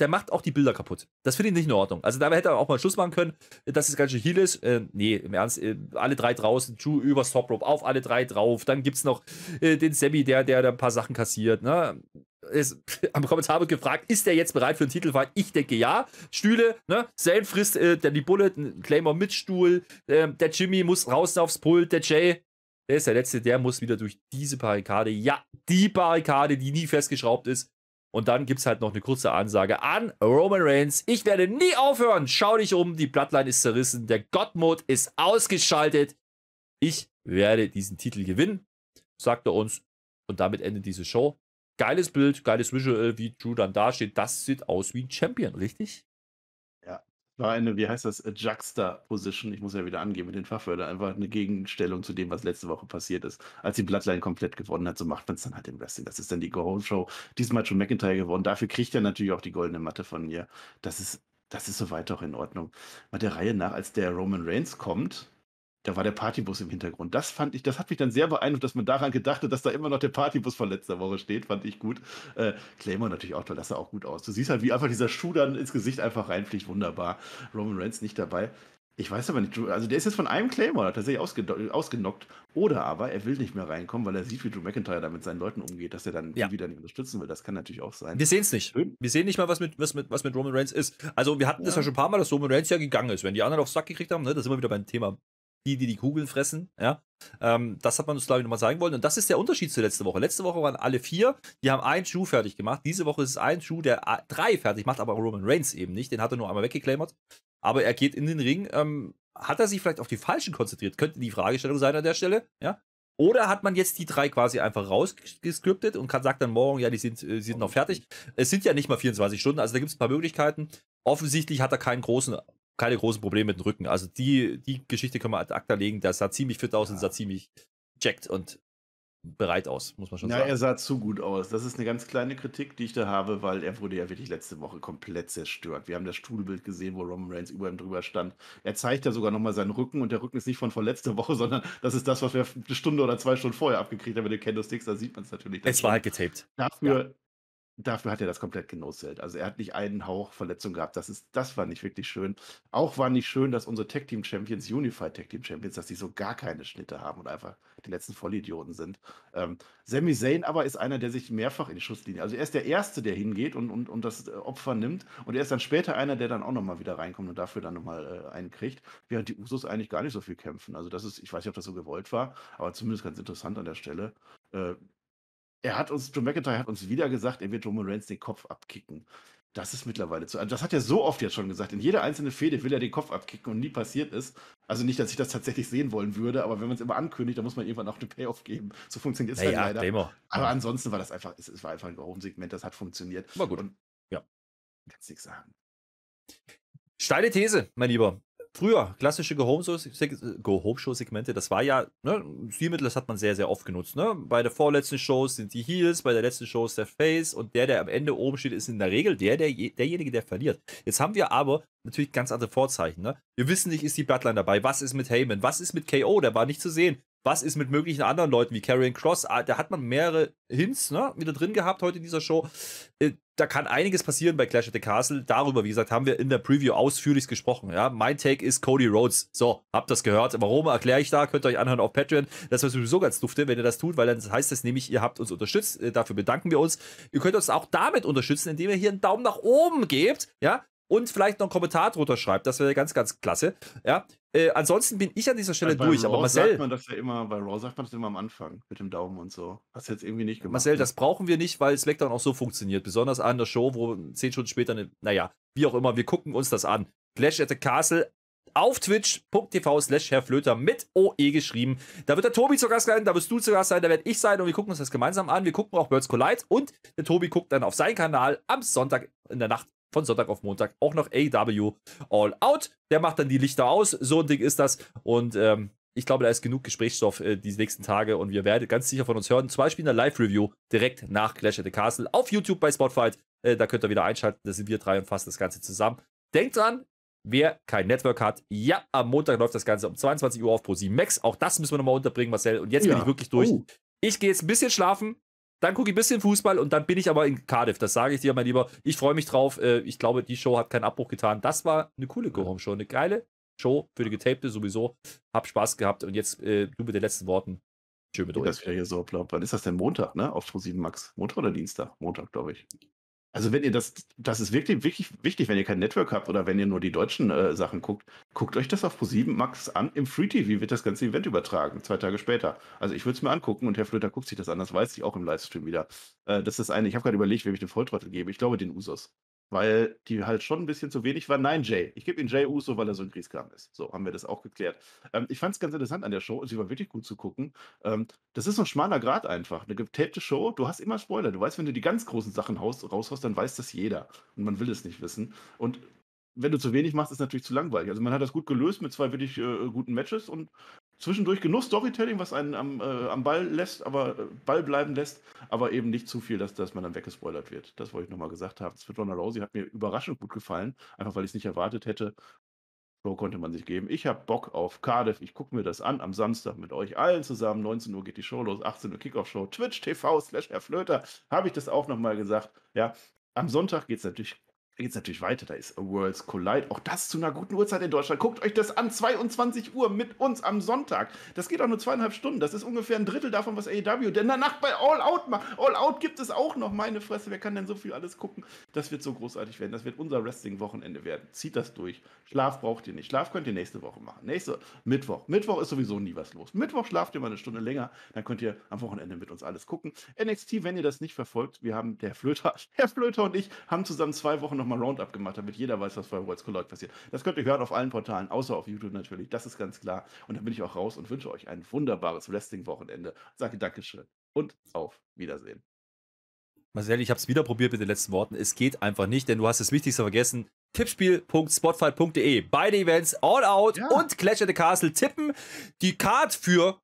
Der macht auch die Bilder kaputt. Das finde ich nicht in Ordnung. Also da hätte er auch mal Schluss machen können, dass es ganz schön Heal ist. Äh, nee, im Ernst, äh, alle drei draußen, Drew über Top Rope, auf alle drei drauf. Dann gibt es noch äh, den Sammy, der, der da ein paar Sachen kassiert, ne? Ist, am Kommentar wird gefragt, ist der jetzt bereit für einen Titelfight? Ich denke ja. Stühle, ne? Zane frisst äh, die Bullet, ein Claymore mit Stuhl. Äh, der Jimmy muss raus aufs Pult. Der Jay, der ist der Letzte, der muss wieder durch diese Barrikade. Ja, die Barrikade, die nie festgeschraubt ist. Und dann gibt es halt noch eine kurze Ansage an Roman Reigns. Ich werde nie aufhören. Schau dich um. Die Bloodline ist zerrissen. Der Gottmod ist ausgeschaltet. Ich werde diesen Titel gewinnen, sagt er uns. Und damit endet diese Show. Geiles Bild, geiles Visual, wie Drew dann dasteht. Das sieht aus wie ein Champion, richtig? war eine, wie heißt das, äh, Juxtaposition. Ich muss ja wieder angehen mit den Fachwörtern. Einfach eine Gegenstellung zu dem, was letzte Woche passiert ist. Als die Bloodline komplett gewonnen hat, so macht man es dann halt im Wrestling. Das ist dann die Go-Home-Show. Diesmal schon McIntyre gewonnen. Dafür kriegt er natürlich auch die goldene Matte von mir. Das ist, das ist soweit auch in Ordnung. Mal der Reihe nach, als der Roman Reigns kommt, da war der Partybus im Hintergrund. Das fand ich, das hat mich dann sehr beeindruckt, dass man daran gedacht hat, dass da immer noch der Partybus von letzter Woche steht, fand ich gut. Äh, Claymore natürlich auch toll, das sah auch gut aus. Du siehst halt, wie einfach dieser Schuh dann ins Gesicht einfach reinfliegt, wunderbar. Roman Reigns nicht dabei. Ich weiß aber nicht, also der ist jetzt von einem Claymore tatsächlich ausgen ausgenockt. Oder aber er will nicht mehr reinkommen, weil er sieht, wie Drew McIntyre da mit seinen Leuten umgeht, dass er dann ja. wieder nicht unterstützen will. Das kann natürlich auch sein. Wir sehen es nicht. Schön. Wir sehen nicht mal, was mit, was, mit, was mit Roman Reigns ist. Also wir hatten ja. das ja schon ein paar Mal, dass Roman Reigns ja gegangen ist. Wenn die anderen aufs Sack gekriegt haben, ne, da sind wir wieder beim Thema die, die die Kugeln fressen. Ja, ähm, das hat man uns, glaube ich, nochmal sagen wollen. Und das ist der Unterschied zu letzter Woche. Letzte Woche waren alle vier, die haben einen Schuh fertig gemacht. Diese Woche ist es ein Schuh, der drei fertig macht, aber Roman Reigns eben nicht. Den hat er nur einmal weggeklammert. Aber er geht in den Ring. Ähm, hat er sich vielleicht auf die falschen konzentriert? Könnte die Fragestellung sein an der Stelle. Ja, oder hat man jetzt die drei quasi einfach rausgescriptet und kann, sagt dann morgen, ja, die sind, die äh, sind noch fertig. Es sind ja nicht mal 24 Stunden, also da gibt es ein paar Möglichkeiten. Offensichtlich hat er keinen großen keine großen Probleme mit dem Rücken. Also die, die Geschichte können wir ad acta legen. Der sah ziemlich fit aus ja. und sah ziemlich jacked und bereit aus, muss man schon Na, sagen. Ja, er sah zu gut aus. Das ist eine ganz kleine Kritik, die ich da habe, weil er wurde ja wirklich letzte Woche komplett zerstört. Wir haben das Stuhlbild gesehen, wo Roman Reigns über ihm drüber stand. Er zeigt ja sogar nochmal seinen Rücken und der Rücken ist nicht von vorletzter Woche, sondern das ist das, was wir eine Stunde oder zwei Stunden vorher abgekriegt haben mit den Candlesticks. Da sieht man es natürlich. Es war halt getaped. Dafür, ja dafür hat er das komplett genosselt. Also er hat nicht einen Hauch Verletzung gehabt. Das ist, das war nicht wirklich schön. Auch war nicht schön, dass unsere Tech Team Champions, Unified Tech Team Champions, dass die so gar keine Schnitte haben und einfach die letzten Vollidioten sind. Ähm, Sami Zayn aber ist einer, der sich mehrfach in die Schusslinie, also er ist der Erste, der hingeht und, und, und das äh, Opfer nimmt und er ist dann später einer, der dann auch nochmal wieder reinkommt und dafür dann nochmal äh, einen kriegt, während die Usos eigentlich gar nicht so viel kämpfen. Also das ist, ich weiß nicht, ob das so gewollt war, aber zumindest ganz interessant an der Stelle. Äh, er hat uns, Joe McIntyre hat uns wieder gesagt, er wird Roman Reigns den Kopf abkicken. Das ist mittlerweile zu. Also das hat er so oft jetzt schon gesagt. In jeder einzelnen Fehde will er den Kopf abkicken und nie passiert ist. Also nicht, dass ich das tatsächlich sehen wollen würde, aber wenn man es immer ankündigt, dann muss man irgendwann auch den Payoff geben. So funktioniert es ja, halt leider. Demo. Aber ja. ansonsten war das einfach, es, es war einfach ein Segment, das hat funktioniert. War gut. Und ja. Kannst nichts sagen. Steile These, mein Lieber. Früher, klassische Go-Home-Show-Segmente, das war ja, ne, Stilmittel, das hat man sehr, sehr oft genutzt. Ne? Bei der vorletzten Show sind die Heels, bei der letzten Show ist der Face und der, der am Ende oben steht, ist in der Regel der, der derjenige, der verliert. Jetzt haben wir aber natürlich ganz andere Vorzeichen. Ne? Wir wissen nicht, ist die Bloodline dabei? Was ist mit Heyman? Was ist mit KO? Der war nicht zu sehen was ist mit möglichen anderen Leuten wie Karrion Cross? Ah, da hat man mehrere Hints ne, wieder drin gehabt heute in dieser Show. Äh, da kann einiges passieren bei Clash of the Castle. Darüber, wie gesagt, haben wir in der Preview ausführlich gesprochen. Ja? Mein Take ist Cody Rhodes. So, habt das gehört. Warum erkläre ich da? Könnt ihr euch anhören auf Patreon. Das wäre sowieso ganz dufte, wenn ihr das tut, weil dann heißt das nämlich, ihr habt uns unterstützt. Äh, dafür bedanken wir uns. Ihr könnt uns auch damit unterstützen, indem ihr hier einen Daumen nach oben gebt. Ja, und vielleicht noch einen Kommentar drunter schreibt. Das wäre ganz, ganz klasse. Ja, äh, ansonsten bin ich an dieser Stelle ja, durch. Raw aber Marcel. Sagt man das ja immer, bei Raw sagt man das immer am Anfang mit dem Daumen und so. Hast du jetzt irgendwie nicht gemacht. Marcel, ne? das brauchen wir nicht, weil Smackdown auch so funktioniert. Besonders an der Show, wo zehn Stunden später, eine, naja, wie auch immer, wir gucken uns das an. Flash at the Castle auf twitch.tv slash Herr Flöter mit OE geschrieben. Da wird der Tobi zu Gast sein, da wirst du zu Gast sein, da werde ich sein und wir gucken uns das gemeinsam an. Wir gucken auch Birds Collide und der Tobi guckt dann auf seinen Kanal am Sonntag in der Nacht von Sonntag auf Montag auch noch AW All Out. Der macht dann die Lichter aus. So ein Ding ist das. Und ähm, ich glaube, da ist genug Gesprächsstoff äh, die nächsten Tage und wir werden ganz sicher von uns hören. Zum Beispiel in der Live-Review direkt nach Clash at the Castle auf YouTube bei Spotfight. Äh, da könnt ihr wieder einschalten. Da sind wir drei und fassen das Ganze zusammen. Denkt dran, wer kein Network hat, ja, am Montag läuft das Ganze um 22 Uhr auf Pro Max. Auch das müssen wir nochmal unterbringen, Marcel. Und jetzt ja. bin ich wirklich durch. Oh. Ich gehe jetzt ein bisschen schlafen. Dann gucke ich ein bisschen Fußball und dann bin ich aber in Cardiff. Das sage ich dir, mein Lieber. Ich freue mich drauf. Äh, ich glaube, die Show hat keinen Abbruch getan. Das war eine coole Go Home Show. Eine geile Show für die Getapte sowieso. Hab Spaß gehabt. Und jetzt äh, du mit den letzten Worten. Schön mit euch. Das wäre hier so, glaube Wann ist das denn Montag, ne? Auf 7 Max. Montag oder Dienstag? Montag, glaube ich. Also wenn ihr das, das ist wirklich, wirklich wichtig, wenn ihr kein Network habt oder wenn ihr nur die deutschen äh, Sachen guckt, guckt euch das auf Pro7 Max an. Im Free TV wird das ganze Event übertragen, zwei Tage später. Also ich würde es mir angucken und Herr Flöter guckt sich das an, das weiß ich auch im Livestream wieder. Äh, das ist das eine, ich habe gerade überlegt, wem ich den Volltrottel gebe. Ich glaube den Usos weil die halt schon ein bisschen zu wenig waren. Nein, Jay. Ich gebe ihm Jay Uso, weil er so ein Grießkram ist. So haben wir das auch geklärt. Ähm, ich fand es ganz interessant an der Show. Sie war wirklich gut zu gucken. Ähm, das ist so ein schmaler Grad einfach. Eine getapte Show, du hast immer Spoiler. Du weißt, wenn du die ganz großen Sachen raushaust, dann weiß das jeder. Und man will es nicht wissen. Und wenn du zu wenig machst, ist es natürlich zu langweilig. Also man hat das gut gelöst mit zwei wirklich äh, guten Matches und zwischendurch genug Storytelling, was einen am, äh, am Ball lässt, aber äh, Ball bleiben lässt, aber eben nicht zu viel, dass, dass man dann weggespoilert wird. Das wollte ich nochmal gesagt haben. Das für Ronda Rousey hat mir überraschend gut gefallen, einfach weil ich es nicht erwartet hätte. So konnte man sich geben. Ich habe Bock auf Cardiff. Ich gucke mir das an am Samstag mit euch allen zusammen. 19 Uhr geht die Show los, 18 Uhr Kickoff-Show, Twitch TV slash Herr Flöter. Habe ich das auch nochmal gesagt. Ja, am Sonntag geht es natürlich da geht es natürlich weiter. Da ist A Worlds Collide. Auch das zu einer guten Uhrzeit in Deutschland. Guckt euch das an. 22 Uhr mit uns am Sonntag. Das geht auch nur zweieinhalb Stunden. Das ist ungefähr ein Drittel davon, was AEW denn danach bei All Out macht. All Out gibt es auch noch. Meine Fresse, wer kann denn so viel alles gucken? Das wird so großartig werden. Das wird unser Wrestling-Wochenende werden. Zieht das durch. Schlaf braucht ihr nicht. Schlaf könnt ihr nächste Woche machen. Nächste Mittwoch. Mittwoch ist sowieso nie was los. Mittwoch schlaft ihr mal eine Stunde länger. Dann könnt ihr am Wochenende mit uns alles gucken. NXT, wenn ihr das nicht verfolgt, wir haben der Flöter, Herr Flöter und ich haben zusammen zwei Wochen noch nochmal Roundup gemacht, damit jeder weiß, was vorher Worlds Collide passiert. Das könnt ihr hören auf allen Portalen, außer auf YouTube natürlich, das ist ganz klar. Und dann bin ich auch raus und wünsche euch ein wunderbares Wrestling-Wochenende. Sage Dankeschön und auf Wiedersehen. Marcel, ich habe es wieder probiert mit den letzten Worten. Es geht einfach nicht, denn du hast das Wichtigste vergessen. Tippspiel.spotfight.de. Beide Events, All Out ja. und Clash at the Castle tippen. Die Card für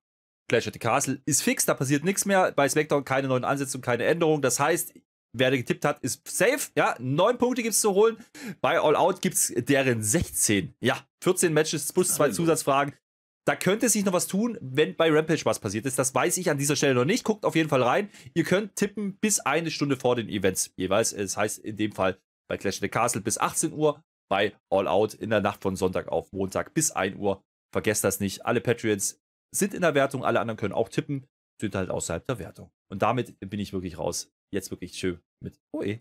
Clash at the Castle ist fix, da passiert nichts mehr. Bei SmackDown keine neuen Ansätze und keine Änderungen. Das heißt, wer getippt hat, ist safe. Ja, neun Punkte gibt es zu holen. Bei All Out gibt es deren 16. Ja, 14 Matches plus zwei Zusatzfragen. Da könnte sich noch was tun, wenn bei Rampage was passiert ist. Das weiß ich an dieser Stelle noch nicht. Guckt auf jeden Fall rein. Ihr könnt tippen bis eine Stunde vor den Events jeweils. Das heißt in dem Fall bei Clash of the Castle bis 18 Uhr, bei All Out in der Nacht von Sonntag auf Montag bis 1 Uhr. Vergesst das nicht. Alle Patreons sind in der Wertung, alle anderen können auch tippen, sind halt außerhalb der Wertung. Und damit bin ich wirklich raus. Jetzt wirklich schön mit OE.